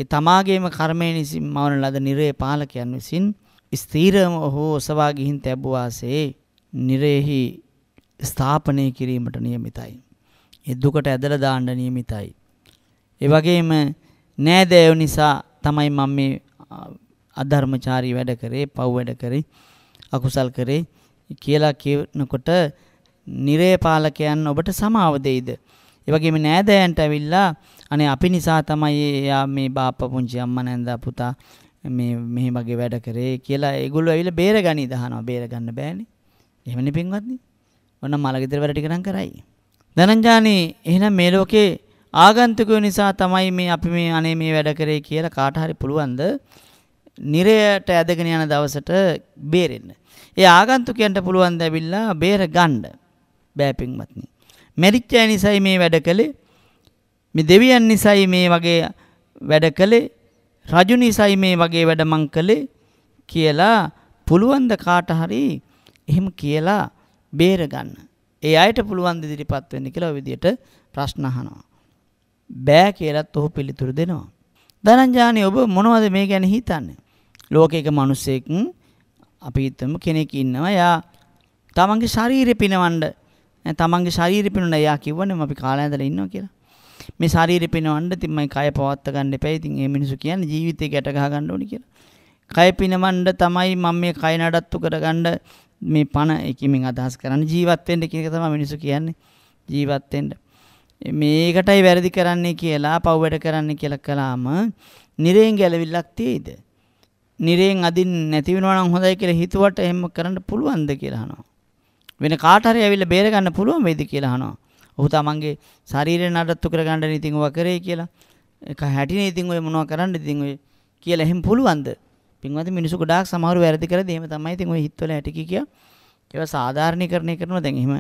ඒ තමාගේම කර්මය විසින් මවන ලද නිරේ පාලකයන් විසින් ස්ථීරම ඔහු ඔසවා ගිහින් තැබුවාසේ නිරේහි ස්ථාපනය කිරීමට નિયમિતයි. ඒ දුකට ඇදලා දාන්න નિયમિતයි. ඒ වගේම නෑදෑයෝ නිසා තමයි මම මේ අධර්මචාරී වැඩ කරේ, පව් වැඩ කරේ, අකුසල් කරේ කියලා කියනකොට නිරේ පාලකයන් ඔබට සමාව දෙයිද? ඒ වගේම නෑදෑයන්ට ඇවිල්ලා අනේ අපි නිසා තමයි එයා මේ බාප්පා පුංචි අම්මා නැන්දා පුතා මේ මෙහෙ මගේ වැඩ කරේ කියලා ඒගොල්ලෝ ඇවිල්ලා බේරගනි දහනවා බේරගන්න බෑනේ. එහෙමනේ පින්වත්නි. ඔන්න මලගෙදර වැඩ ටික නම් කරයි. දනංජානි එහෙනම් මේ ලෝකේ ආගන්තුකයෝ නිසා තමයි මේ අපි මේ අනේ මේ වැඩ කරේ කියලා කාට හරි පුළුවන්ද නිරයට ඇදගෙන යන දවසට බේරෙන්න. ඒ ආගන්තුකයන්ට පුළුවන් දැවිල්ලා බේර ගන්න. බෑ පින්වත්නි. මැරිච්චය නිසයි මේ වැඩ කළේ මේ දෙවියන් නිසයි මේ වගේ වැඩ කළේ රජු නිසයි මේ වගේ වැඩ මං කළේ කියලා පුළුවන් ද කාට හරි එහෙම කියලා බේර ගන්න. ඒ අයට පුළුවන් ද ඉදිරිපත් වෙන්න කියලා ඔය විදියට ප්‍රශ්න අහනවා. බෑ කියලත් ඔහු පිළිතුරු දෙනවා. දනංජානි ඔබ මොනවද මේ ගැන හිතන්නේ? ලෝකයක මිනිසෙක් අපි හිතමු කෙනෙක් ඉන්නවා. එයා තමන්ගේ ශරීරය පිනවන්න තමන්ගේ ශරීරය පෙනුන එයා කිව්වනේ අපි කාලා ඇඳලා ඉන්නවා කියලා. මේ ශරීරය පෙනවන්න ඉතින් මම කය පවත්ත ගන්න එපා. ඉතින් මේ මිනිස්සු කියන්නේ ජීවිතේ ගැට ගහ ගන්න ඕනි කියලා. කය පිනවන්න තමයි මම මේ කය නඩත්තු කරගන්න මේ පණ එකමින් අදහස් කරන්න ජීවත් වෙන්න කියන එක තමයි මිනිස්සු කියන්නේ. ජීවත් වෙන්න. මේකටයි වැරදි කරන්නේ කියලා පව් වැඩ කරන්නේ කියලා කළාම නිරයෙන් ගැලවිල්ලක් තියෙයිද? නිරයෙන් අදින් නැති වෙනවා නම් හොඳයි කියලා හිතුවට එහෙම කරන්න පුළුවන්ද කියලා අහනවා. වෙන කාට හරි ඇවිල්ලා බේර ගන්න පුළුවන් වෙයිද කියලා අහනවා. ඔහු තමන්ගේ ශරීරය නඩත්තු කර ගන්න ඉතින් ඔවා කරේ කියලා. ඒක හැටිනේ ඉතින් ඔය මොනවා කරන්නද ඉතින් ඔය කියලා එහෙම පුළුවන්ද? පින්වත් මිනිස්සු ගොඩාක් සමහරු වැරදි කරද එහෙම තමයි ඉතින් ඔය හිතවල ඇටි කිය කිය. ඒවා සාධාරණීකරණය කරනවා දැන් එහෙම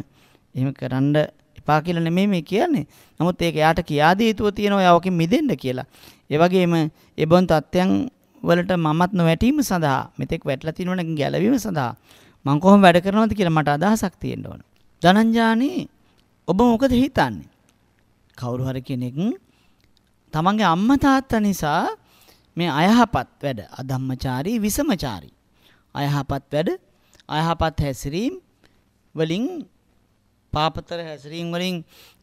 එහෙම කරන්න එපා කියලා නෙමෙයි මේ කියන්නේ. නමුත් ඒක යාට කියා දී යුතුව තියෙනවා යාවකින් මිදෙන්න කියලා. ඒ වගේම ඒබොන් තත්ත්වයන් වලට මමත් නොවැටීම සඳහා මෙතෙක් වැටලා තිනවන ගැලවීම සඳහා මං කොහොම වැඩ කරනවද කියලා මට අදහසක් තියෙන්න ඕන. ධනංජානි ඔබ මොකද හිතන්නේ? කවුරු හරි කෙනෙක් තමන්ගේ අම්මා තාත්තා නිසා මේ අයහපත් වැඩ අධම්මචාරී විසමචාරී අයහපත් වැඩ අයහපත් හැසිරීම් වලින් පාපතර හැසිරීම් වලින්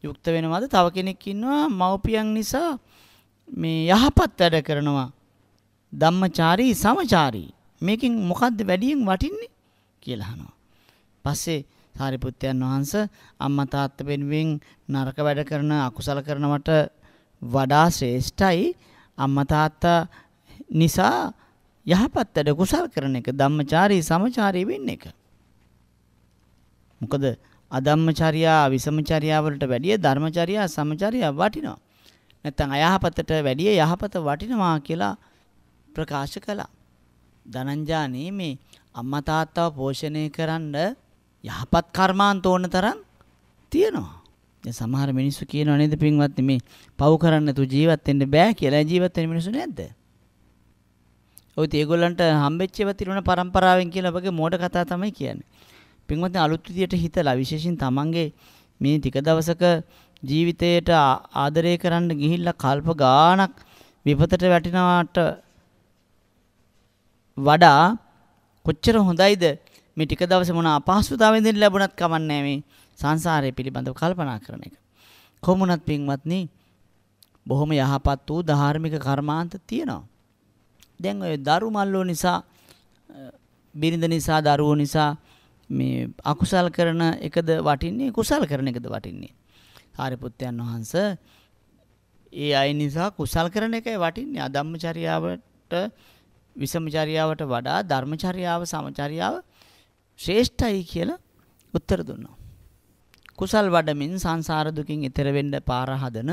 යුක්ත වෙනවද තව කෙනෙක් ඉන්නවා මව්පියන් නිසා මේ යහපත් වැඩ කරනවා ධම්මචාරී සමචාරී මේකෙන් මොකද්ද වැඩියෙන් වටින්නේ කියලා අහනවා. පස්සේ සාරිපුත්තයන් වහන්ස අම්මා තාත්තා වෙනුවෙන් නරක වැඩ කරන අකුසල කරනවට වඩා ශ්‍රේෂ්ඨයි අම්මා තාත්තා නිසා යහපත් වැඩ කුසල් කරන එක ධම්මචාරී සමචාරී වෙන්න එක. මොකද අධම්මචර්යා විසමචර්යා වලට වැඩිය ධර්මචර්යා සමචර්යා වටිනවා. නැත්නම් අයහපතට වැඩිය යහපත වටිනවා කියලා ප්‍රකාශ කළා. දනංජානේ මේ අම්මා තාත්තාව පෝෂණය කරන්න යහපත් කර්මාන්ත ඕන තරම් තියෙනවා. දැන් සමහර මිනිස්සු කියනවා නේද පින්වත්නි මේ පව් කරන්න තු ජීවත් වෙන්න බෑ කියලා ජීවත් වෙන මිනිස්සු නැද්ද? ඔය ඒගොල්ලන්ට හම්බෙච්ච ඒවා තිරුණ පරම්පරාවෙන් කියලා ඔබගේ මෝඩ කතා තමයි කියන්නේ. පින්වත්නි අලුත් විදියට හිතලා විශේෂයෙන් තමන්ගේ මේ ටික දවසක ජීවිතයට ආදරය කරන්න ගිහිල්ලා කල්ප ගාණක් විපතට වැටෙනාට වඩා කොච්චර හොඳයිද මේ ටික දවසේ මොන අපහසුතාවෙන්ද ලැබුණත් කමන්නේ මේ සංසාරය පිළිබඳව කල්පනා කරන එක. කොමුණත් පින්වත්නි බොහොම යහපත් වූ ධාර්මික කර්මාන්ත තියෙනවා. දැන් ඔය දරු මල්ලෝ නිසා බිරිඳ නිසා දරුවෝ නිසා මේ අකුසල් කරන එකද වටින්නේ කුසල් කරන එකද වටින්නේ. සාරිපුත්තයන් වහන්ස ඒ අය නිසා කුසල් කරන එකයි වටින්නේ අධම්මචරියාවට විසමචර්යාවට වඩා ධර්මචර්යාව සමචර්යාව ශ්‍රේෂ්ඨයි කියලා උත්තර දුන්නා. කුසල් වඩමින් සංසාර දුකින් එතෙර වෙන්න පාර හදන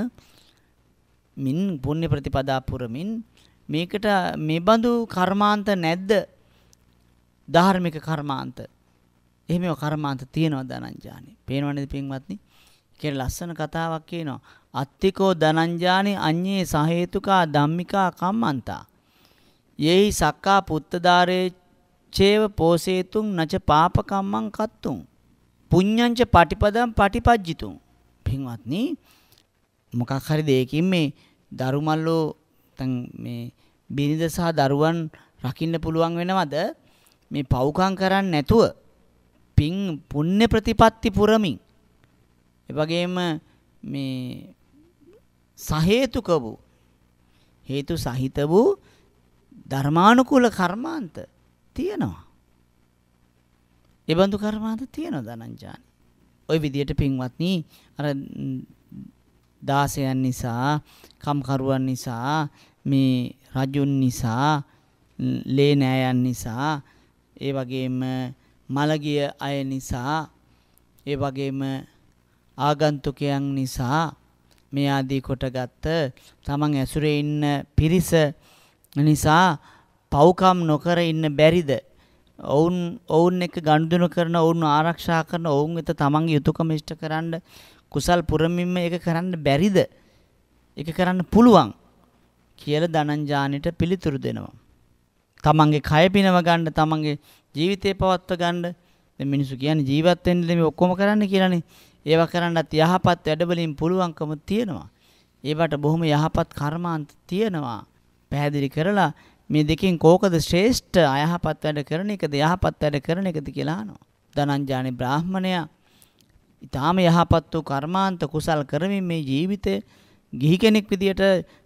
මින් පුණ්‍ය ප්‍රතිපදා පුරමින් මේකට මේ බඳු කර්මාන්ත නැද්ද? ධාර්මික කර්මාන්ත. එහෙම කර්මාන්ත තියෙනවා දනංජානි. පේනවනේ පින්වත්නි. කියලා ලස්සන කතාවක් කියනවා. අත්තිකෝ දනංජානි අඤ්ඤේ සහේතුකා ධම්මිකා කම්මන්තා. යෙහි සක්කා පුත්තදාරේ චේව පෝසේතුං නච පාපකම්මං කත්තුං පුඤ්ඤංච පටිපදං පටිපජ්ජිතුං පින්වත්නි මොකක් හරි දෙයකින් මේ දරුමල්ලෝ නැත්නම් මේ බිනිද සහ දරුවන් රකින්න පුළුවන් වෙනවද මේ පව්කම් කරන්නේ නැතුව පින් පුණ්‍ය ප්‍රතිපatti පුරමින් එවැගේම මේ සහේතුක වූ හේතු සහිත වූ ධර්මානුකූල කර්මාන්ත තියෙනවා. ඒ බඳු කර්මාන්ත තියෙනවා ධනංජානි. ওই විදියට පින්වත්නි අර දාසයන් නිසා, කම්කරුවන් නිසා, මේ රජුන් නිසා, ලේනෑයන් නිසා, ඒ වගේම මලගිය අය නිසා, ඒ වගේම ආගන්තුකයන් නිසා මේ ආදී කොටගත් තමන් ඇසුරේ ඉන්න පිරිස නිසා පව්කම් නොකර ඉන්න බැරිද? ඔවුන් ඔවුන් එක්ක ගනුදෙනු කරන ඔවුන් ආරක්ෂා කරන ඔවුන් වෙත තමන්ගේ යුතුයකම ඉෂ්ට කරන්න කුසල් පුරමින්ම ඒක කරන්න බැරිද? ඒක කරන්න පුළුවන් කියලා ධනංජානිට පිළිතුරු දෙනවා. තමන්ගේ කය පිනව ගන්න තමන්ගේ ජීවිතේ පවත්ව ගන්න මේ මිනිස්සු කියන්නේ ජීවත් වෙන්න මේ ඔක්කොම කරන්න කියලානේ. ඒවා කරන්නත් යහපත් වැඩවලින් පුළුවන්කම තියෙනවා. ඒවට බොහොම යහපත් කර්මාන්ත තියෙනවා. පැහැදිලි කරලා මේ දෙකෙන් කෝකද ශ්‍රේෂ්ඨ අයහපත් වැඩ කරන එකද යහපත් වැඩ කරන එකද කියලා අහනවා. ධනංජානි බ්‍රාහ්මණයා ඊටාම යහපත් වූ කර්මාන්ත කුසල් කරමින් මේ ජීවිතය ගිහි කෙනෙක් විදියට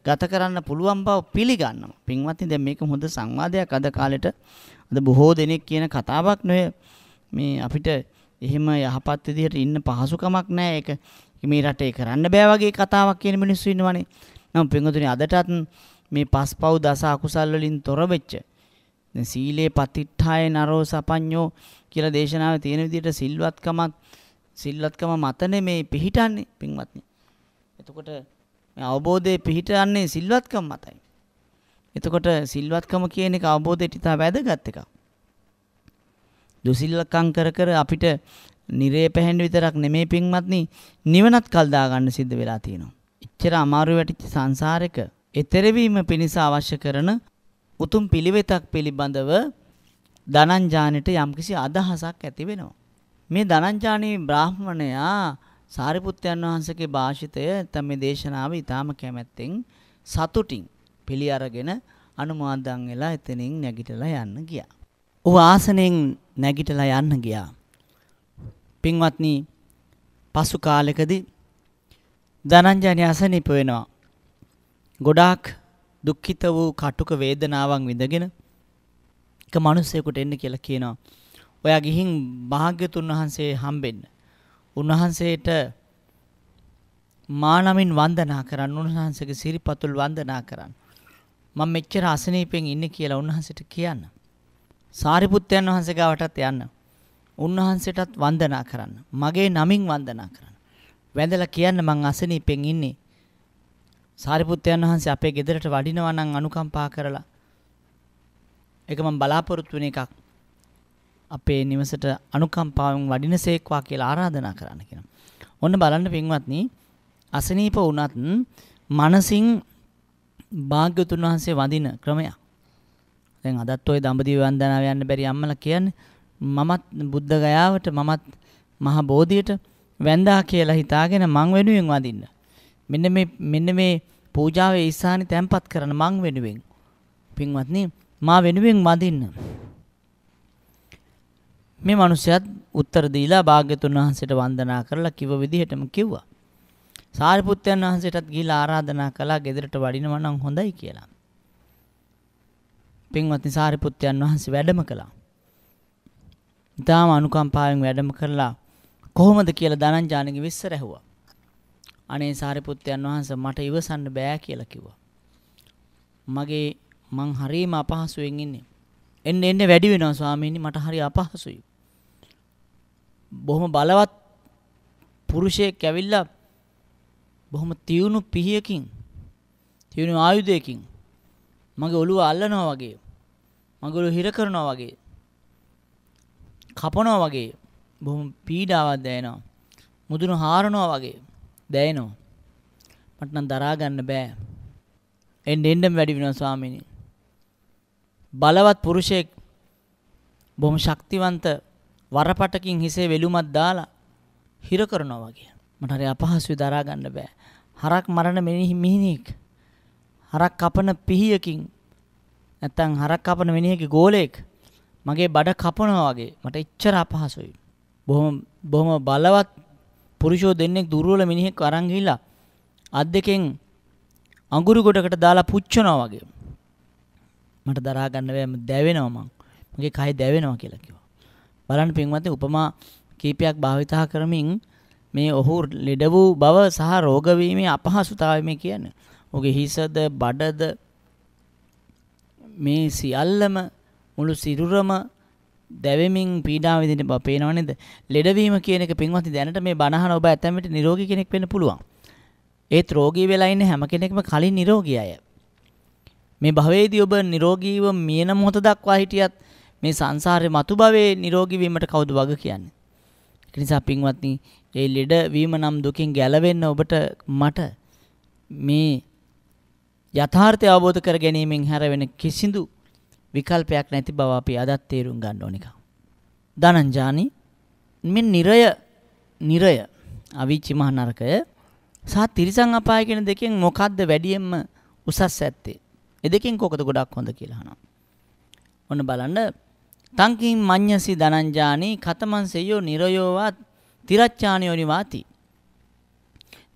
ගත කරන්න පුළුවන් බව පිළිගන්නවා. පින්වත්නි දැන් මේක හොඳ සංවාදයක් අද කාලෙට අද බොහෝ දෙනෙක් කියන කතාවක් නෙවෙයි. මේ අපිට එහෙම යහපත් විදියට ඉන්න පහසුකමක් නැහැ. ඒක මේ රටේ කරන්න බෑ වගේ කතාවක් කියන මිනිස්සු ඉන්නවනේ. නම් පින්වතුනි අදටත් මේ පස්පව් දස අකුසල් වලින් තොර වෙච්ච දැන් සීලේ පතිට්ඨාය නරෝ සපඤ්ඤෝ කියලා දේශනාවේ තියෙන විදිහට සිල්වත්කමත් සිල්වත්කම මතනේ මේ පිහිටන්නේ පින්වත්නි. එතකොට මේ අවබෝධයේ පිහිටන්නේ සිල්වත්කම මතයි. එතකොට සිල්වත්කම කියන එක අවබෝධයට ඉතා වැදගත් එකක්. දුසිල්ලකම් කර කර අපිට නිරේ පැහැන්න විතරක් නෙමේ පින්වත්නි නිවනත් කල් දාගන්න සිද්ධ වෙලා තියෙනවා. එච්චර අමාරු වැටිච්ච සංසාරෙක එතරවීම පිණිස අවශ්‍ය කරන උතුම් පිළිවෙතක් පිළිබඳව ධනංජානෙට යම්කිසි අදහසක් ඇති වෙනවා. මේ ධනංජානී බ්‍රාහ්මණයා සාරිපුත්යන් වහන්සේගේ භාෂිතය තම දේශනාව ඉතාම කැමැත්තෙන් සතුටින් පිළි අරගෙන අනුමාදන් වෙලා එතනින් නැගිටලා යන්න ගියා. ඌ ආසනෙන් නැගිටලා යන්න ගියා. පින්වත්නි පසු කාලෙකදී ධනංජානී අසනීප වෙනවා. ගොඩාක් දුක්ඛිත වූ කටුක වේදනාවන් විඳගෙන එක මිනිසෙකුට එන්න කියලා කියනවා. ඔයා ගිහින් භාග්‍යතුන් වහන්සේ හම්බෙන්න. උන්වහන්සේට මානමින් වන්දනා කරන්න උන්වහන්සේගේ සිරිපතුල් වන්දනා කරන්න. මම මෙච්චර අසනීපෙන් ඉන්නේ කියලා උන්වහන්සේට කියන්න. සාරිපුත්තයන් වහන්සේ ගාවටත් යන්න. උන්වහන්සේටත් වන්දනා කරන්න. මගේ නමින් වන්දනා කරන්න. වැඳලා කියන්න මං අසනීපෙන් ඉන්නේ. සාරිපුත්තයන් වහන්සේ අපේ ගෙදරට වඩිනවා නම් අනුකම්පා කරලා ඒක මම බලාපොරොත්තු වෙන එකක් අපේ නිවසට අනුකම්පාවෙන් වඩිනසේක්වා කියලා ආරාධනා කරන්න කියනවා. ඔන්න බලන්න පින්වත්නි අසනීප වුණත් මනසින් භාග්‍යතුන් වහන්සේ වඳින ක්‍රමයක්. දැන් අදත් ওই දඹදිව වන්දනාව යන්න බැරි අම්මලා කියන්නේ මමත් බුද්ධ ගයාවට මමත් මහ බෝධියට වැඳා කියලා හිතාගෙන මං වෙනුවෙන් වඳින්න. මෙන්න මේ මෙන්න මේ පූජාව ඊසානි තැන්පත් කරන මං වෙනුවෙන් පින්වත්නි මා වෙනුවෙන් මදින්න මේ මිනිසයාත් උත්තර දීලා භාග්‍යතුන් වහන්සේට වන්දනා කරලා කිව විදිහටම කිව්වා සාරිපුත්තයන් වහන්සේටත් ගිහිලා ආරාධනා කළා ගෙදරට වඩිනවා නම් හොඳයි කියලා පින්වත්නි සාරිපුත්තයන් වහන්සේ වැඩම කළා ඉතාම අනුකම්පාවෙන් වැඩම කරලා කොහොමද කියලා දනංජානගේ විස්තර ඇහුවා අනේ සාරිපුත්තයන් වහන්සේ මට ඉවසන්න බෑ කියලා කිව්වා. මගේ මං හරීම අපහසුවෙන් ඉන්නේ. එන්න එන්න වැඩි වෙනවා ස්වාමීනි මට හරි අපහසුයි. බොහොම බලවත් පුරුෂයෙක් ඇවිල්ලා බොහොම තියුණු පිහියකින් තියුණු ආයුධයකින් මගේ ඔළුව අල්ලනවා වගේ මගේ ඔළුව හිර කරනවා වගේ කපනවා වගේ බොහොම පීඩාවක් දැනෙනවා මුදුන හාරනවා වගේ දැයිනෝ. මට නම් දරා ගන්න බෑ. එන්න එන්නම වැඩි වෙනවා ස්වාමීනි. බලවත් පුරුෂයෙක් බොහොම ශක්තිවන්ත වරපටකින් හිසේ වෙලුමක් දාලා හිර කරනවා වගේ. මට හරි අපහසුයි දරා ගන්න බෑ. හරක් මරණ මෙනෙහි මිනිහෙක්. හරක් කපන පිහියකින් නැත්තම් හරක් කපන මිනිහෙක්ගේ ගෝලයෙක් මගේ බඩ කපනවා වගේ. මට එච්චර අපහසුයි. බොහොම බොහොම බලවත් පුරුෂෝ දෙන්නෙක් දුර්වල මිනිහෙක් අරන් ගිහිලා අත් දෙකෙන් අඟුරු ගොඩකට දාලා පුච්චනවා වගේ. මට දරා ගන්න බෑ මම දැවෙනවා මං. මගේ කය දැවෙනවා කියලා කිව්වා. බලන්න පින්වත්නි උපමා කීපයක් භාවිතා කරමින් මේ ඔහු ලෙඩ වූ බව සහ රෝග වීමේ අපහසුතාවය මේ කියන්නේ. ඔහුගේ හිසද බඩද මේ සියල්ලම මුළු සිරුරම දැවමින් පීඩා විදිට බ පේනවනෙද ලෙඩවීම කියනක පින්වති දැනට මේ බණහන ඔබ ඇතැමට නිරෝගි කෙනෙක් වෙන පුළුවන් ඒත් රෝගී වෙලායින්න හැම කෙනෙක්ම කලින් නිරෝගී අය මේ භවේදී ඔබ නිරෝගීව මියන මොහොත දක්වා හිටියත් මේ සංසාරය මතු භවයේ නිරෝගීවීමට කවුද වග කියන්නේ නිසා පින්වත්නි ඒ ලෙඩවීම නම් දුකින් ගැලවෙන්න ඔබට මට මේ යථාර්ථය අවබෝධ කර ගැනීමෙන් හැර වෙන කිසිදු විකල්පයක් නැති බව අපි අදත් තේරුම් ගන්න ඕන එක. ධනංජානි මේ නිරය නිරය අවීචි මහ නරකය සහ තිරිසන් අපාය කියන දෙකෙන් මොකද්ද වැඩියෙන්ම උසස් ඇත්තේ? ඒ දෙකෙන් කොකද ගොඩක් හොඳ කියලා අහනවා. ඔන්න බලන්න තංකින් මඤ්ඤසි ධනංජානි කතමන් සෙයෝ නිරයෝවා තිරච්ඡානියෝ නිවාති.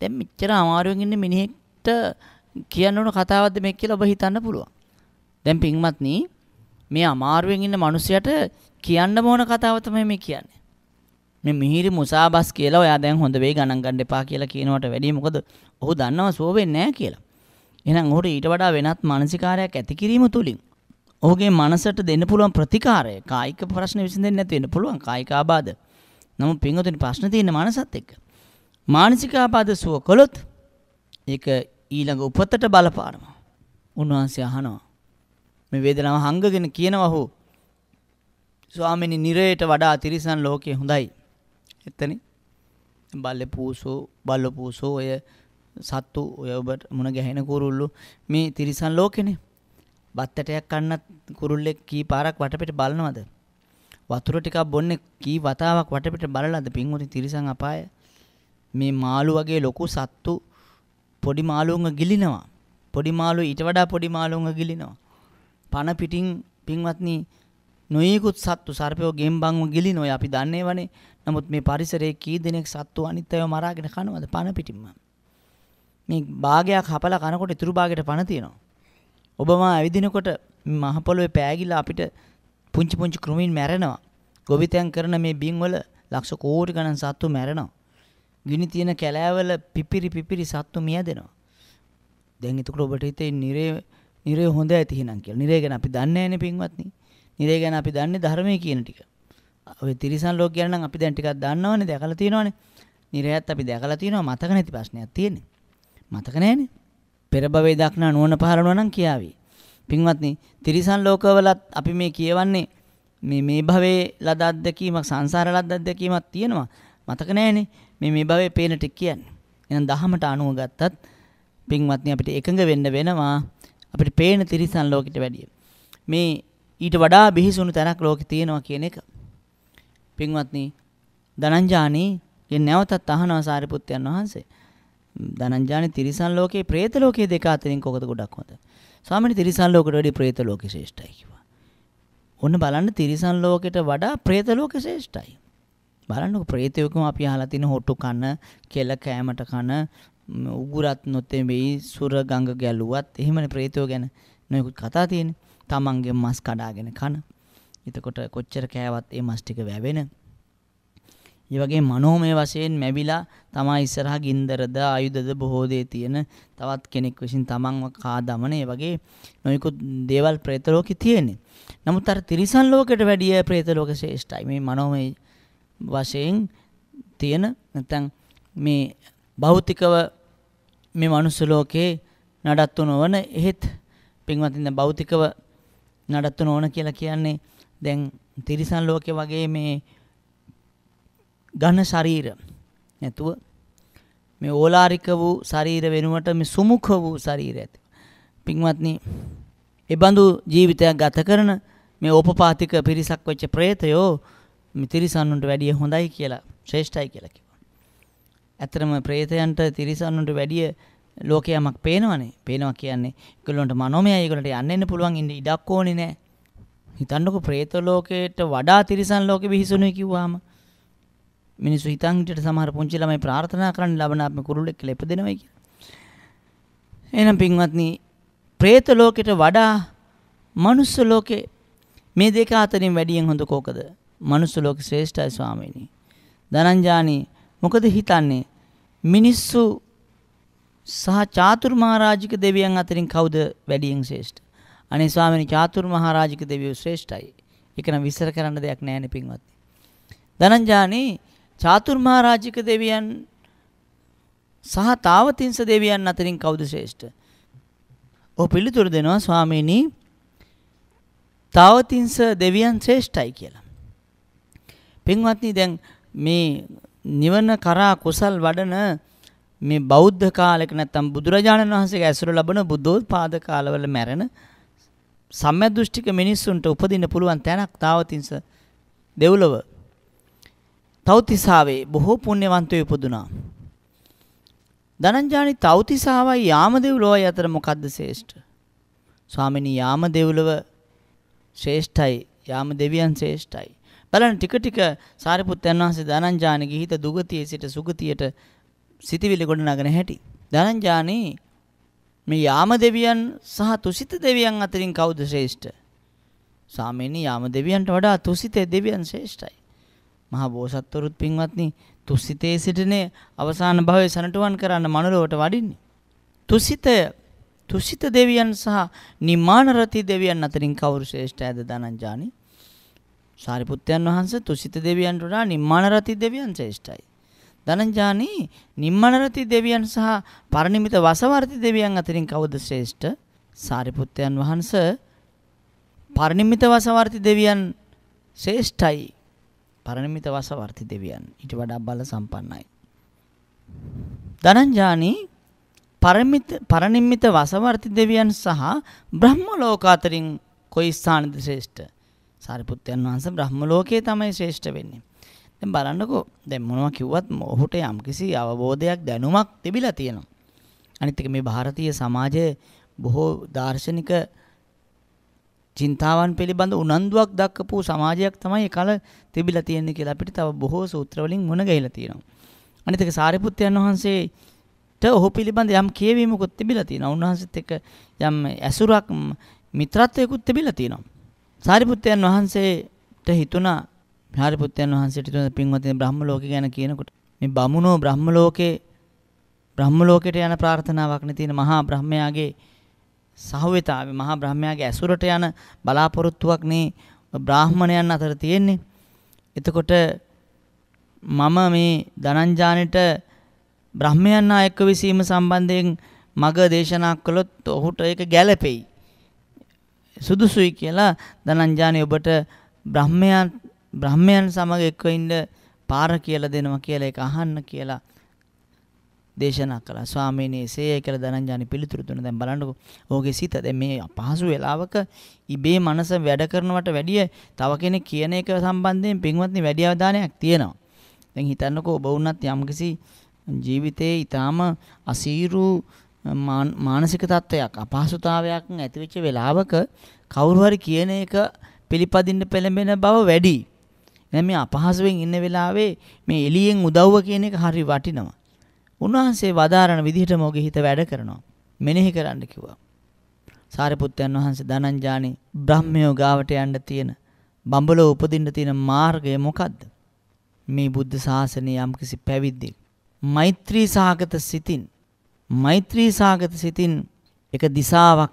දැන් මෙච්චර අමාරුවෙන් ඉන්න මිනිහෙක්ට කියන්න ඕන කතාවක්ද මේක කියලා ඔබ හිතන්න පුළුවන්. දැන් පින්වත්නි මේ අමාරුවෙන් ඉන්න මිනිසයාට කියන්න ඕන කතාව තමයි මේ කියන්නේ. මේ මිහිරි මුසාබස් කියලා ඔයා දැන් හොඳ වෙයි ගණන් ගන්න එපා කියලා කියනවට වැඩිය මොකද ඔහු දන්නවා සුව වෙන්නේ නැහැ කියලා. එහෙනම් ඔහුට ඊට වඩා වෙනත් මානසිකාරයක් ඇති කිරීම තුලින් ඔහුගේ මනසට දෙන්න පුළුවන් ප්‍රතිකාරය කායික ප්‍රශ්න විසඳෙන්නේ නැති වෙන්න පුළුවන් කායික ආබාධ. නමුත් පින්වතුනි ප්‍රශ්න තියෙන මනසත් එක්ක මානසික ආබාධ සුව කළොත් ඒක ඊළඟ උපතට බලපානවා. උන්වහන්සේ අහනවා මේ වේදනාව හංගගෙන කියනවහු ස්වාමීනි නිරයට වඩා තිරිසන් ලෝකේ හොඳයි. එතන බල්ලේ පූසෝ බල්ලෝ පූසෝ ඔය සත්තු ඔය ඔබට මුණ ගැහෙන කුරුල්ලු මේ තිරිසන් ලෝකෙනේ. බත්තටයක් කන්නත් කුරුල්ලෙක් කී පාරක් වටපිට බලනවද? වතුර ටිකක් බොන්නේ කී වතාවක් වටපිට බලලාද පින්වුනි තිරිසන් අපාය? මේ මාළු වගේ ලොකු සත්තු පොඩි මාළුන්ව ගිලිනවා. පොඩි මාළු ඊට වඩා පොඩි මාළුන්ව ගිලිනවා. පණ පිටින් පින්වත්නි නොයෙකුත් සත්තු සර්පයෝ ගෙම්බන්ව ගිලින ඔය අපි දන්නේ වනේ. නමුත් මේ පරිසරයේ කී දෙනෙක් සත්තු අනිත් අයව මරාගෙන කනවද පණ පිටින්ම? මේ භාගයක් හපලා කනකොට ඉතුරු භාගයට පණ තියෙනවා. ඔබම ඇවිදිනකොට මහ පොළොවේ පෑගිලා අපිට පුංචි පුංචි කෘමීන් මැරෙනවා. ගොවිතැන් කරන මේ බිම්වල ලක්ෂ කෝටි ගණන් සත්තු මැරෙනවා. ගිනි තියෙන කැලෑවල පිපිරි පිපිරි සත්තු මියදෙනවා. දැන් එතකොට ඔබට හිතේ නිරේ නිරේ හොඳ ඇති හිනම් කියලා. නිරේ ගැන අපි දන්නේ නැහැනේ පින්වත්නි. නිරේ ගැන අපි දන්නේ ධර්මයේ කියන ටික. ඔය තිරිසන් ලෝක ගැන නම් අපි දැන් ටිකක් දන්නවනේ, දැකලා තියෙනවනේ. නිරයත් අපි දැකලා තියෙනවා මතක නැති ප්‍රශ්නයක් තියෙන්නේ. මතක නැහැනේ. පෙර භවයේ දක්නා නුවණ පහළනවා නම් කියාවි. පින්වත්නි, තිරිසන් ලෝකවලත් අපි මේ කියවන්නේ මේ මේ භවයේ ලද අත්දැකීමක් සංසාර ලද අත්දැකීමක් තියෙනවා. මතක නැහැනේ. මේ මේ භවයේ පේන ටික කියන්නේ. එහෙනම් දහමට අනුව ගත්තත් පින්වත්නි අපිට එකඟ වෙන්න වෙනවා. අපිට පේන තිරිසන් ලෝකෙට වැඩිය. මේ ඊට වඩා බිහිසුණු තැනක් ලෝකෙ තියෙනවා කියන එක. පින්වත්නි ධනංජානි යෙන් නැවතත් අහනවා සාරිපුත්යන් වහන්සේ. ධනංජානි තිරිසන් ලෝකේ പ്രേත ලෝකේ දෙක අතරින් කොකද ගොඩක් හොඳ? ස්වාමීන් තිරිසන් ලෝකෙට වැඩිය ප්‍රේත ලෝකෙ ශ්‍රේෂ්ඨයි කිව්වා. ඔන්න බලන්න තිරිසන් ලෝකෙට වඩා ප්‍රේත ලෝකෙ ශ්‍රේෂ්ඨයි. බලන්නකො ප්‍රේතයකම අපි අහලා තියෙන හොට්ටු කන, කෙල කෑමට කන, උගුරත් නොතෙමෙයි සුර ගඟ ගැලුවත් එහෙමනේ ප්‍රේතයෝ ගැන නොයෙකුත් කතා තියෙන්නේ. තමන්ගේ මස් කඩාගෙන කන. එතකොට කොච්චර කෑවත් ඒ මස් ටික වැවෙන. ඒ වගේ මනෝමය වශයෙන් මැවිලා තමා ඉස්සරහා ගින්දරද ආයුධද බොහෝ දේ තියෙන තවත් කෙනෙක් විසින් තමන්ව කා දමන ඒ වගේ නොයෙකුත් දේවල් പ്രേත ලෝකේ තියෙන්නේ. නමුත් අර තිරිසන් ලෝකයට වැඩිය പ്രേත ලෝක ශ්‍රේෂ්ඨයි. මේ මනෝමය වශයෙන් තියෙන නැත්නම් මේ භෞතිකව මේ මනුස්ස ලෝකේ නඩත්තු නොවන එහෙත් පින්වත්ින්ද භෞතිකව නඩත්තු නොවන කියලා කියන්නේ දැන් තිරිසන් ලෝකේ වගේ මේ ඝන ශරීර නැතුව මේ ඕලාරික වූ ශරීර වෙනුවට මේ සුමුඛ වූ ශරීර ඇති. පින්වත්නි, ඒබඳු ජීවිතයක් ගත කරන මේ ඕපපාතික පිරිසක් වෙච්ච പ്രേතයෝ මිතිරිසන්නුන්ට වැඩිය හොඳයි කියලා, ශ්‍රේෂ්ඨයි කියලා ඇත්තටම ප්‍රේතයන්ට තිරිසන්නුන්ට වැඩිය ලෝකයමක් පේනවනේ. පේනවා කියන්නේ ඒගොල්ලන්ට මනෝමයයි ඒගොල්ලන්ට යන්න එන්න පුළුවන් ඉන්න ඉඩක් ඕනේ නෑ. හිතන්නකො ප්‍රේත ලෝකයට වඩා තිරිසන් ලෝකෙ බිහිසුණුයි කිව්වහම මිනිස්සු හිතන් හිටියට සමහර පුංචි ළමයි ප්‍රාර්ථනා කරන්න ලබන ආත්ම කුරුල්ලෙක් කියලා ඉපදෙනවයි කියලා. එහෙනම් පින්වත්නි ප්‍රේත ලෝකෙට වඩා මනුස්ස ලෝකේ මේ දෙක අතරින් වැඩියෙන් හොඳ කෝකද? මනුස්ස ලෝකේ ශ්‍රේෂ්ඨයි ස්වාමීනි. දනංජානි මොකද හිතන්නේ මිනිස්සු සහ චාතුර්මහරජික දෙවියන් අතරින් කවුද වැඩියෙන් ශ්‍රේෂ්ඨ? අනේ ස්වාමීනි චාතුර්මහරජික දෙවියෝ ශ්‍රේෂ්ඨයි. ඒක නම් විශ්සර කරන්න දෙයක් නැහැ නේ පින්වත්. ධනංජානි චාතුර්මහරජික දෙවියන් සහ තාවතින්ස දෙවියන් අතරින් කවුද ශ්‍රේෂ්ඨ? ඔව් පිළිතුරු දෙනවා ස්වාමීනි තාවතින්ස දෙවියන් ශ්‍රේෂ්ඨයි කියලා. පින්වත්නි දැන් මේ නිවන කරා කුසල් වඩන මේ බෞද්ධ කාලයක නැත්තම් බුදුරජාණන් වහන්සේගේ ඇසුර ලබන බුද්ධෝත්පාද කාලවල මැරෙන සම්මදෘෂ්ටික මිනිස්සුන්ට උපදින්න පුළුවන් තැනක් තාවතින්ස දෙව්ලොව. තෞතිසාවේ බොහෝ පුණ්‍යවන්තයෝ උපදුනා. දනංජානි තෞතිසාවයි යාමදෙව්ලොවයි අතර මොකද්ද ශ්‍රේෂ්ඨ? ස්වාමිනී යාමදෙව්ලොව ශ්‍රේෂ්ඨයි. යාම දෙවියන් ශ්‍රේෂ්ඨයි. බලන්න ටික ටික සාරිපුත්තයන් වහන්සේ ධනංජානගේ හිත දුගතියේ සිට සුගතියට සිටිවිලි ගොඩනගන හැටි. ධනංජානී මේ යාම දෙවියන් සහ තුසිත දෙවියන් අතරින් කවුද ශ්‍රේෂ්ඨ? සාමෙනි යාම දෙවියන්ට වඩා තුසිතේ දෙවියන් ශ්‍රේෂ්ඨයි. මහා බෝසත්වරුත් පින්වත්නි තුසිතේ සිටිනේ අවසාන භවයේ සනටුවන් කරන්න මනුලොවට වඩින්නේ. තුසිත තුසිත දෙවියන් සහ නිමානරති දෙවියන් අතරින් කවුරු ශ්‍රේෂ්ඨයිද ධනංජානී? සාරිපුත්තයන් වහන්සේ තුසිත දෙවියන්ට වඩා නිම්මානරති දෙවියන් ශ්‍රේෂ්ඨයි. ධනංජානි නිම්මානරති දෙවියන් සහ පරිණිමිත වසවර්ති දෙවියන් අතරින් කවුද ශ්‍රේෂ්ඨ? සාරිපුත්තයන් වහන්සේ පරිණිමිත වසවර්ති දෙවියන් ශ්‍රේෂ්ඨයි. පරිණිමිත වසවර්ති දෙවියන් ඊට වඩා බල සම්පන්නයි. ධනංජානි පරිමිත පරිණිමිත වසවර්ති දෙවියන් සහ බ්‍රහ්ම ලෝක අතරින් කොයි ස්ථානද ශ්‍රේෂ්ඨ? සාරිපුත්තයන් වහන්සේ බ්‍රහ්ම ලෝකයේ තමයි ශ්‍රේෂ්ඨ වෙන්නේ. දැන් බලන්නකෝ දැන් මොනවා කිව්වත් ඔහුට යම්කිසි අවබෝධයක් දැනුමක් තිබිලා තියෙනවා. අනිත් එක මේ ಭಾರತೀಯ සමාජයේ බොහෝ දාර්ශනික චින්තාවන් පිළිබඳ උනන්දුවක් දක්වපු සමාජයක් තමයි ඒ කාලේ තිබිලා තියෙන්නේ කියලා අපිට තව බොහෝ සූත්‍ර වලින් මුණ ගැහිලා තියෙනවා. අනිත් එක සාරිපුත්යන් වහන්සේට ඔහු පිළිබඳ යම් කියවීමකුත් තිබිලා තියෙනවා. උන්වහන්සේත් එක්ක යම් ඇසුරක් මිත්‍රත්වයකුත් තිබිලා තියෙනවා. සාරිපුත්තයන් වහන්සේට හිතුණා සාරිපුත්තයන් වහන්සේට හිතුණා පින්වත්නි බ්‍රහ්ම ලෝකේ ගැන කියනකොට මේ බමුණෝ බ්‍රහ්ම ලෝකේ බ්‍රහ්ම ලෝකයට යන ප්‍රාර්ථනාවක් නේ තියෙන මහා බ්‍රහ්මයාගේ සහවිතාවේ මහා බ්‍රහ්මයාගේ ඇසුරට යන බලාපොරොත්තුවක් නේ බ්‍රාහ්මණයන් අතර තියෙන්නේ. එතකොට මම මේ ධනංජානෙට බ්‍රහ්මයන් ආයක්ක විසීම සම්බන්ධයෙන් මග දේශනා කළොත් ඔහුට ඒක ගැළපෙයි. සුදුසුයි කියලා දනංජානි ඔබට බ්‍රහ්මයන් බ්‍රහ්මයන් සමග එක්ව ඉන්න පාර කියලා දෙනවා කියලා ඒක අහන්න කියලා දේශනා කළා. ස්වාමීන් වහන්සේ කියලා දනංජානි පිළිතුරු දුන්න. දැන් බලන්නකෝ. ඕගේ සිත දැන් මේ අපහසු වෙලාවක ඉබේ මනස වැඩ කරනවට වැඩිය තව කෙනෙක් කියන එක සම්බන්ධයෙන් පින්වත්නි වැඩි අවධානයක් තියෙනවා. දැන් හිතන්නකෝ ඔබ වුණත් යම්කිසි ජීවිතයේ ඊටාම අසීරු මානසික තත්ත්වයක් අපහසුතාවයක් ඇතිවෙච්ච වෙලාවක කවුරු හරි කියන එක පිළිපදින්න පෙළඹෙන බව වැඩි. දැන් මේ අපහසුවෙන් ඉන්න වෙලාවේ මේ එළියෙන් උදව්ව කියන එක හරි වටිනවා. උන්වහන්සේ වදාරන විදිහටම ඔහුගේ හිත වැඩ කරනවා. මෙනෙහි කරන්න කිව්වා. සාරිපුත්තයන් වහන්සේ ධනංජානි බ්‍රහ්මයෝ ගාවට යන්න තියෙන බඹලෝ උපදින්න තියෙන මාර්ගය මොකද්ද? මේ බුද්ධ ශාසනය යම්කිසි පැවිද්දෙක් මෛත්‍රී සහගත සිතින් මෛත්‍රී සාගත සිතින් එක දිසාවක්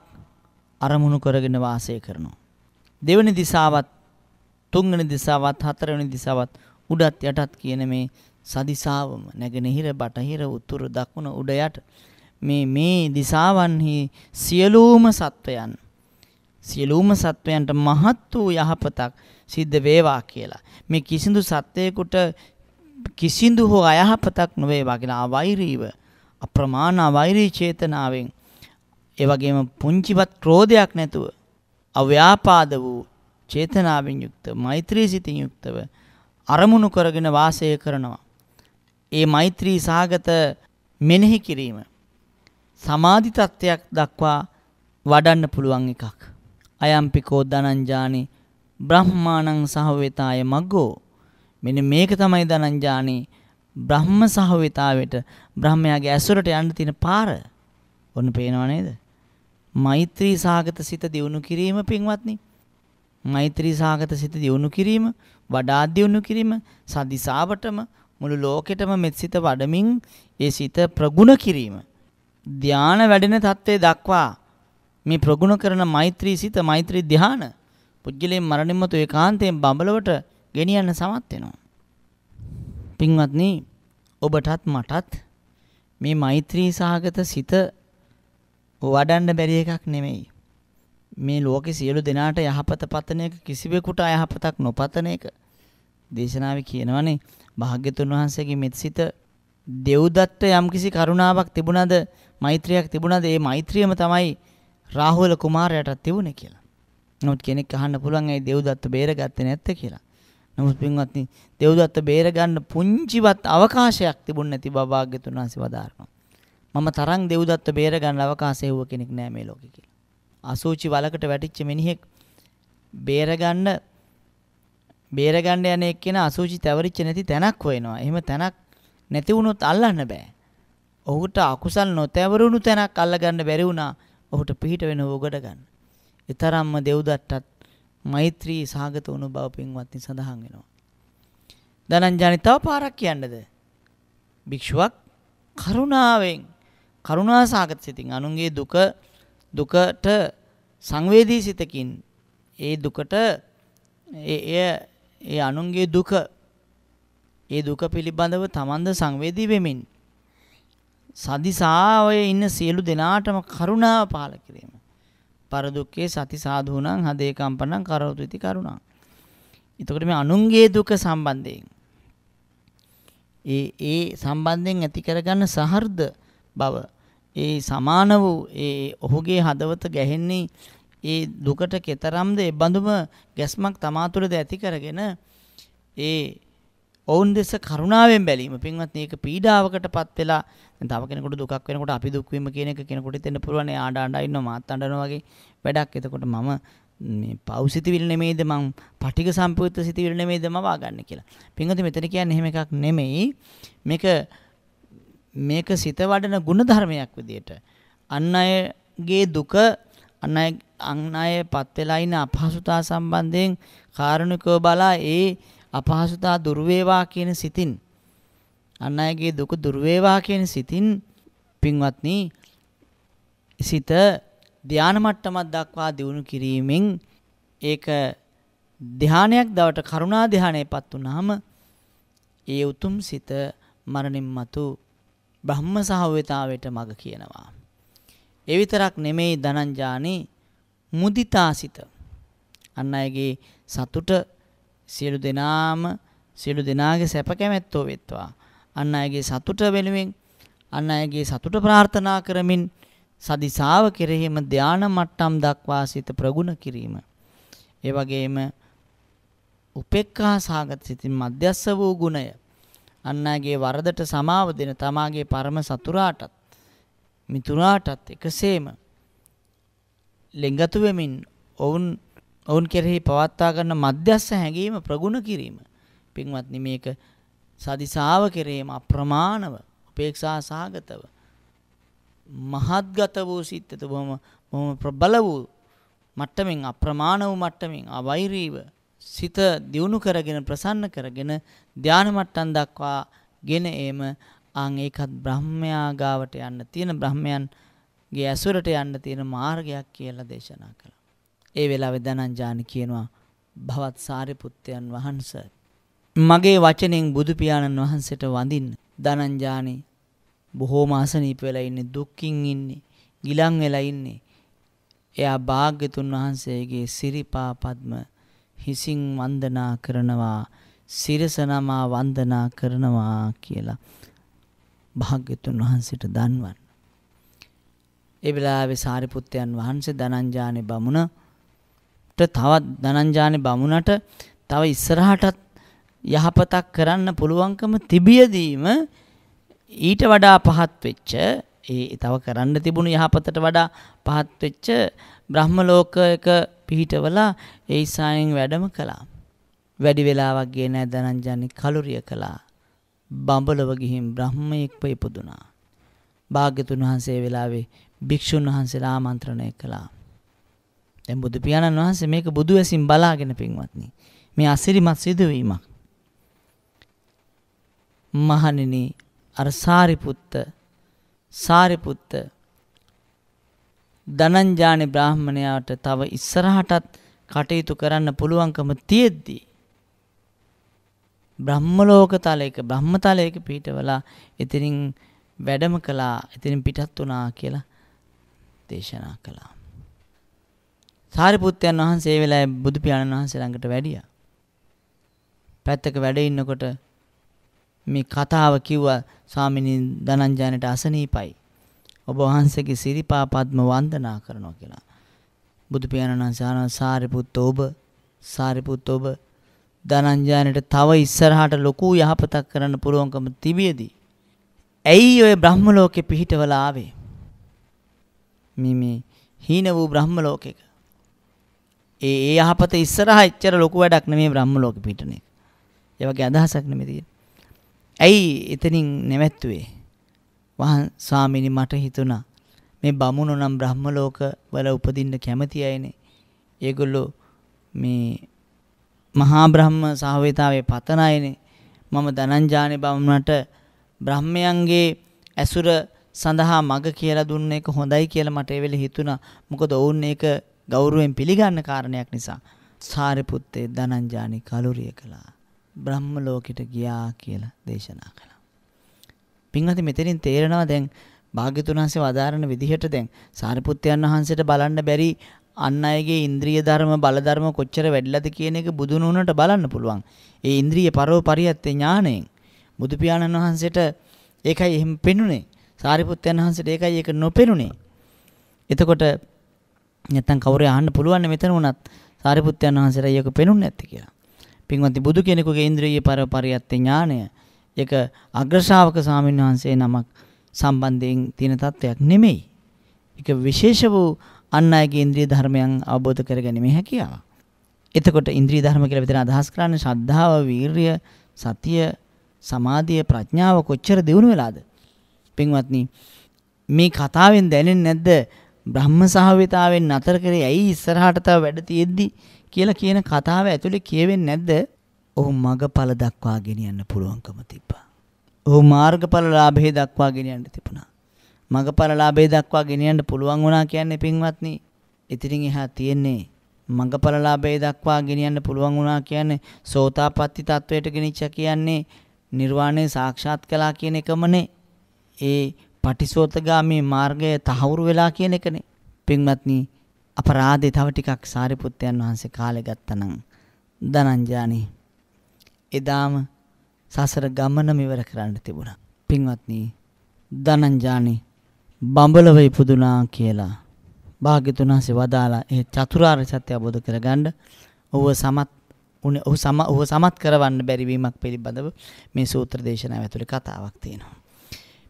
අරමුණු කරගෙන වාසය කරනවා. දෙවනි දිසාවත් තුන්වෙනි දිසාවත් හතරවෙනි දිසාවත් උඩත් යටත් කියන මේ සදිසාවම නැගෙනහිර බටහිර උතුර දකුණ උඩ යට මේ මේ දිසාවන්හි සියලුම සත්වයන් සියලුම සත්වයන්ට මහත් වූ යහපතක් සිද්ධ වේවා කියලා. මේ කිසිඳු සත්වයකට කිසිඳු හෝ අයහපතක් නොවේවා කියලා වෛරීව අප්‍රමාණ අවෛරී චේතනාවෙන් ඒ වගේම පුංචිවත් ක්‍රෝධයක් නැතුව අව්‍යාපාද වූ චේතනාවෙන් යුක්ත මෛත්‍රී සිතින් යුක්තව අරමුණු කරගෙන වාසය කරනවා. ඒ මෛත්‍රී සාගත මෙනෙහි කිරීම සමාධි තත්ත්වයක් දක්වා වඩන්න පුළුවන් එකක්. අයම්පිකෝ ධනංජානි බ්‍රහ්මාණං සහවෙතාය මග්ගෝ මෙන්න මේක තමයි ධනංජානි බ්‍රහ්ම සහවිතාවයට බ්‍රහ්මයාගේ ඇසුරට යන්න තියෙන පාර ඔන්න පේනව නේද? මෛත්‍රී සාගත සිත දියුණු කිරීම පින්වත්නි. මෛත්‍රී සාගත සිත දියුණු කිරීම, වඩා දියුණු කිරීම සදිසාවටම මුළු ලෝකෙටම මෙත් සිත වඩමින් ඒ සිත ප්‍රගුණ කිරීම. ධාන වැඩෙන தત્ත්වයේ දක්වා මේ ප්‍රගුණ කරන මෛත්‍රී සිත මෛත්‍රී ධාන පුජ්‍යලේ මරණින් මතු ඒකාන්තයෙන් බඹලවට ගෙනියන්න සමත් වෙනවා. පින්වත්නි ඔබටත් මටත් මේ මෛත්‍රී සහගත සිත වඩන්න බැරි එකක් නෙමෙයි. මේ ලෝකේ සියලු දෙනාට යහපත පතන එක කිසිවෙකුට අයහපතක් නොපතන එක දේශනාවේ කියනවනේ භාග්‍යතුන් වහන්සේගේ මෙත්සිත දෙව්දත්ත යම්කිසි කරුණාවක් තිබුණද මෛත්‍රියක් තිබුණද ඒ මෛත්‍රියම තමයි රාහුල කුමාරයාටත් තිබුණේ කියලා. නමුත් කෙනෙක් අහන්න පුළුවන් ඇයි දෙව්දත්ත බේරගත්තේ නැත්තේ කියලා. නමුත් පින්වත්නි දෙව්දත්ත බේරගන්න පුංචිවත් අවකාශයක් තිබුණ නැති බව භාග්‍යතුන් වහන්සේ වදාරනවා. මම තරම් දෙව්දත්ත බේරගන්න අවකාශය වුව කෙනෙක් නෑ මේ ලෝකේ කියලා. අසූචි වලකට වැටිච්ච මිනිහෙක් බේරගන්න බේරගන්න යන එක්කෙනා අසූචි තැවරිච්ච නැති තැනක් හොයනවා. එහෙම තැනක් නැති වුණොත් අල්ලන්න බෑ. ඔහුට අකුසල් නොතැවරුණු තැනක් අල්ලගන්න බැරි වුණා. ඔහුට පිහිට වෙන උගඩ ගන්න. ඊතරම්ම දෙව්දත්තත් මෛත්‍රී සාගත වුණු බව පින්වත්නි සඳහන් වෙනවා. දනංජානි තව පාරක් කියන්නද? භික්ෂුවක් කරුණාවෙන් කරුණා සාගත සිතින් අනුන්ගේ දුක දුකට සංවේදී සිතකින් ඒ දුකට ඒ ඒ අනුන්ගේ දුක ඒ දුක පිළිබඳව තමන්ද සංවේදී වෙමින් සදිසාවයේ ඉන්න සියලු දෙනාටම කරුණාව පාල කිරීම පරදුක්කේ සති සාධූනං හදේ කම්පනං කරවතු ඉති කරුණා. එතකොට මේ අනුන්ගේ දුක සම්බන්ධයෙන් ඒ ඒ සම්බන්ධයෙන් ඇති කරගන්න සහර්ද බව ඒ සමාන වූ ඒ ඔහුගේ හදවත ගැහෙන්නේ ඒ දුකට කෙතරම්ද ඒ බඳුම ගැස්මක් තමා තුළද ඇති කරගෙන ඒ ඔවුන් දෙස කරුණාවෙන් බැලීම පින්වත් මේක පීඩාවකටපත් වෙලා තව කෙනෙකුට දුකක් වෙනකොට අපි දුක් වීම කියන එක කෙනෙකුට දෙන්න පුළුවන් ඒ ආඩ ආඩ ඉන්නවා මාත් අඬනවා වගේ වැඩක් එතකොට මම මේ පෞසිතවිල් නෙමෙයිද මං පටික සම්පයුත්ත සිතවිල් නෙමෙයිද මම වාගන්න කියලා. පින්වත් මෙතන කියන්නේ එහෙම එකක් නෙමෙයි. මේක මේක සිත වඩන ಗುಣධර්මයක් විදියට අන් අයගේ දුක අන් අය අන් අය පත් වෙලා ඉන්න අපහසුතාව සම්බන්ධයෙන් කාරුණිකව බලා ඒ අපහසුතා දුර වේවා කියන සිතින් අන් අයගේ දුක දුර වේවා කියන සිතින් පින්වත්නි සිත ධානා මට්ටමක් දක්වා දියුණු කිරීමෙන් ඒක ධානයක් දවට කරුණා ධානයටපත් වුනහම ඒ උතුම් සිත මරණින් මතු බ්‍රහ්ම සහවතාවයට මඟ කියනවා. ඒ විතරක් නෙමෙයි ධනංජානි මුදිතාසිත. අන් අයගේ සතුට සියලු දෙනාම සියලු දෙනාගේ සැප කැමැත්තෝ වෙත්වා. අන් අයගේ සතුට වෙනුවෙන් අන් අයගේ සතුට ප්‍රාර්ථනා කරමින් සදිසාව කෙරෙහිම ධාන මට්ටම් දක්වා සිත ප්‍රගුණ කිරීම. ඒ වගේම උපේක්ඛා සාගත සිතින් මධ්‍යස්ස වූ ගුණය අන් අයගේ වරදට සමාව දෙන තමාගේ පරම සතුරාටත් මිතුරාටත් එකසේම ලෙඟතු වෙමින් ඔවුන් ඔවුන් කෙරෙහි පවත්වා ගන්න මධ්‍යස්ස හැඟීම ප්‍රගුණ කිරීම. පින්වත්නි මේක සදිසාව කෙරෙහිම අප්‍රමාණව උපේක්ෂා සාගතව මහත්ගත වූ සිත් බොහොම බොහොම ප්‍රබල වූ මට්ටමින් අප්‍රමාණ වූ මට්ටමින් අවෛරීව සිත දියුණු කරගෙන ප්‍රසන්න කරගෙන ධානය මට්ටම් දක්වා ගෙන එීම ආන් ඒකත් බ්‍රහ්මයා ගාවට යන්න තියෙන බ්‍රහ්මයන්ගේ ඇසුරට යන්න තියෙන මාර්ගයක් කියලා දේශනා කළා. ඒ වෙලාවේ ධනංජාන කියනවා භවත් සාරිපුත්තයන් වහන්ස මගේ වචනෙන් බුදු පියාණන් වහන්සේට වඳින්න ධනංජානි බොහෝම අසනීප වෙලා ඉන්නේ දුක්ඛින් ඉන්නේ ගිලන් වෙලා ඉන්නේ එයා භාග්‍යතුන් වහන්සේගේ සිරිපා පద్ම හිසින් වන්දනා කරනවා සිරස නමා වන්දනා කරනවා කියලා භාග්‍යතුන් වහන්සේට දන්වන්න ඒ වෙලාවේ සාරිපුත්තයන් වහන්සේ ධනංජානි බමුණ තවත් ධනංජානේ බමුණට තව ඉස්සරහටත් යහපතක් කරන්න පුළුවන්කම තිබියදීම ඊට වඩා පහත් වෙච්ච ඒ තව කරන්න තිබුණු යහපතට වඩා පහත් වෙච්ච බ්‍රහ්ම ලෝකයක පිහිටවලා ඒ ඉසායෙන් වැඩම කළා. වැඩි වෙලාවක් ගියේ නැහැ ධනංජානි කලුරිය කළා. බඹලව ගිහින් බ්‍රහ්මයෙක්ව ඉපදුනා. භාග්‍යතුන් වහන්සේ වෙලාවේ භික්ෂුන් වහන්සේලා ආමන්ත්‍රණය කළා. දැන් බුදු පියාණන් වහන්සේ මේක බුදු ඇසින් බලාගෙන පින්වත්නි. මේ අසිරිමත් සිදුවීමක්. මහණෙනි අර සාරිපුත්ත සාරිපුත්ත දනංජානි බ්‍රාහ්මණයාට තව ඉස්සරහටත් කටයුතු කරන්න පුළුවන්කම තියෙද්දී බ්‍රහ්මලෝක තලයක බ්‍රහ්මතලයක පිහිටවලා එතනින් වැඩම කළා එතනින් පිටත් වුණා කියලා දේශනා කළා සාරිපුත්තයන් වහන්සේ වෙලාවේ බුදු පියාණන් වහන්සේ ළඟට වැඩියා. පැත්තක වැඩ ඉන්නකොට මේ කතාව කිව්වා ස්වාමිනී දනංජානට අසනීපයි. ඔබ වහන්සේගේ සිරිපා පද්ම වන්දනා කරනවා කියලා. බුදු පියාණන් වහන්සේ සාරිපුත්ත ඔබ සාරිපුත්ත ඔබ දනංජානට තව ඉස්සරහට ලොකු යහපතක් කරන්න පුළුවන්කම තිබියදී ඇයි ඔය බ්‍රහ්ම ලෝකෙ පිහිටවල ආවේ? මේ මේ හීන වූ බ්‍රහ්ම ලෝකෙක ඒ ඒ යහපත ඉස්සරහා එච්චර ලොකු වැඩක් නෙමේ බ්‍රහ්ම ලෝකෙ පිටන එක. ඒ වගේ අදහසක් නෙමෙයි තියෙන්නේ. ඇයි එතනින් නැවැත්තුවේ? වහන් ස්වාමීනි මට හිතුණා මේ බමුණු නම් බ්‍රහ්ම ලෝක වල උපදින්න කැමති අයනේ. ඒගොල්ලෝ මේ මහා බ්‍රහ්ම සහවිතාවේ පතන අයනේ. මම ධනංජානි බමුණට බ්‍රහ්මයන්ගේ ඇසුර සඳහා මඟ කියලා දුන්න එක හොඳයි කියලා මට ඒ වෙලේ හිතුණා. මොකද ඔවුන් ඒක ගෞරුවෙන් පිළිගන්න කාරණයක් නිසා සාරිපුත්තේ ධනංජානි කලුරිය කළා. බ්‍රහ්ම ලෝකෙට ගියා කියලා දේශනා කළා. පින්වත මෙතනින් තේරෙනවා දැන් භාග්‍යතුන් වහන්සේ වදාරන විදිහට දැන් සාරිපුත්තයන් වහන්සේට බලන්න බැරි අන් අයගේ ඉන්ද්‍රිය ධර්ම බල ධර්ම කොච්චර වැඩිලාද කියන එක බුදුන් වුණාට බලන්න පුළුවන්. ඒ ඉන්ද්‍රිය පරෝ පරියත්තේ ඥාණයෙන් බුදු පියාණන් වහන්සේට ඒකයි එහෙම පෙනුනේ. සාරිපුත්තයන් වහන්සේට ඒකයි ඒක නොපෙනුනේ. එතකොට නැත්තම් කවුරු අහන්න පුළුවන් මෙතන වුණත් සාරිපුත්යන් වහන්සේලා ඒක පෙනුන්නේ නැති කියලා. පින්වත්නි බුදු කෙනෙකුගේ ඉන්ද්‍රිය පර පරියත්ත ඥානය ඒක අග්‍රශාවක ස්වාමීන් වහන්සේ නමක් සම්බන්ධයෙන් තියෙන තත්වයක් නෙමෙයි. ඒක විශේෂ වූ අන් අයගේ ඉන්ද්‍රිය ධර්මයන් අවබෝධ කරගැනීමේ හැකියාව. එතකොට ඉන්ද්‍රිය ධර්ම කියලා විතර අදහස් කරන්නේ ශ්‍රද්ධාව, වීරිය, සතිය, සමාධිය, ප්‍රඥාව කොච්චර දියුණු වෙලාද? පින්වත්නි මේ කතාවෙන් දැනෙන්නේ නැද්ද බ්‍රහ්ම සහවිතාවෙන් නතර කරේ ඇයි ඉස්සරහට තව වැඩ තියෙද්දි කියලා කියන කතාව ඇතුලේ කියවෙන්නේ නැද්ද? ඔහු මගඵල දක්වා ගෙනියන්න පුළුවන්කම තිබ්බා. ඔහු මාර්ගඵල ලාභේ දක්වා ගෙනියන්න තිබුණා. මගඵල ලාභේ දක්වා ගෙනියන්න පුළුවන් වුණා කියන්නේ පින්වත්නි. ඉතින් එහා තියෙන්නේ මගඵල ලාභේ දක්වා ගෙනියන්න පුළුවන් වුණා කියන්නේ සෝතාපට්ටි තත්වයට ගෙනිච්චා කියන්නේ නිර්වාණය සාක්ෂාත් කළා කියන එකමනේ. ඒ පටිසෝතගාමී මාර්ගය තහවුරු වෙලා කියන එකනේ. පින්වත්නි අපරාධේ තව ටිකක් සාරිපුත්තයන් වහන්සේ කාලේ ගත්තනම් දනංජානි එදාම සසර ගමනම ඉවර කරන්න තිබුණා. පින්වත්නි දනංජානි බඹලව ඉපදුනා කියලා භාග්‍යතුන් වහන්සේ වදාලා ඒ චතුරාර්ය සත්‍ය අවබෝධ කරගන්න ඔහුව සමත් ඔහු සම ඔහු සමත් කරවන්න බැරි වීමක් පිළිබඳව මේ සූත්‍ර දේශනාව ඇතුලේ කතාවක් තියෙනවා.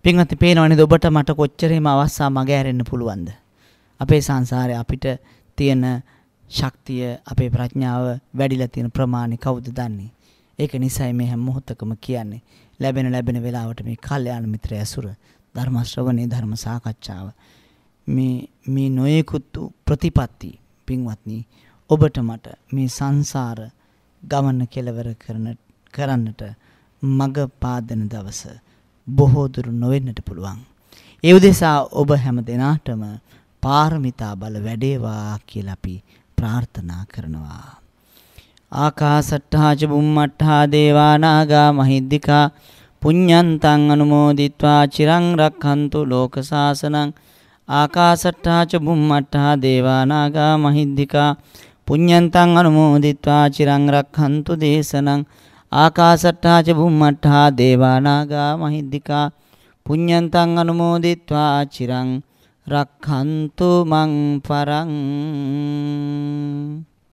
පින්වත්නි පේනවනේ ඔබට මට කොච්චරම අවස්සා මග ඇරෙන්න පුළුවන්ද? අපේ සංසාරේ අපිට තියෙන ශක්තිය අපේ ප්‍රඥාව වැඩිලා තියෙන ප්‍රමාණය කවුද දන්නේ? ඒක නිසයි මේ හැම මොහොතකම කියන්නේ ලැබෙන ලැබෙන වෙලාවට මේ කල්යාණ මිත්‍ර ඇසුර ධර්ම ශ්‍රවණේ ධර්ම සාකච්ඡාව මේ මේ නොයෙකුත් ප්‍රතිපatti පින්වත්නි ඔබට මට මේ සංසාර ගමන කෙලවර කරන කරන්නට මඟ පාදන දවසේ බොහෝ දුර නොවෙන්නට පුළුවන්. ඒ උදෙසා ඔබ හැම දිනාටම පාරමිතා බල වැඩේවා කියලා අපි ප්‍රාර්ථනා කරනවා. ආකාසට්ඨා ච බුම්මට්ඨා දේවා නාග මහිද්దికා පුඤ්ඤන්තං අනුමෝදිත්වා චිරං රක්ඛන්තු ලෝක සාසනං ආකාසට්ඨා ච බුම්මට්ඨා දේවා නාග මහිද්దికා පුඤ්ඤන්තං අනුමෝදිත්වා චිරං රක්ඛන්තු දේශනං ආකාසට්ටා ච බුම්මට්ටා දේවානාගා මහිද්దికා පුඤ්ඤන්තං අනුමෝදිත්වා චිරං රක්ඛන්තු මං පරං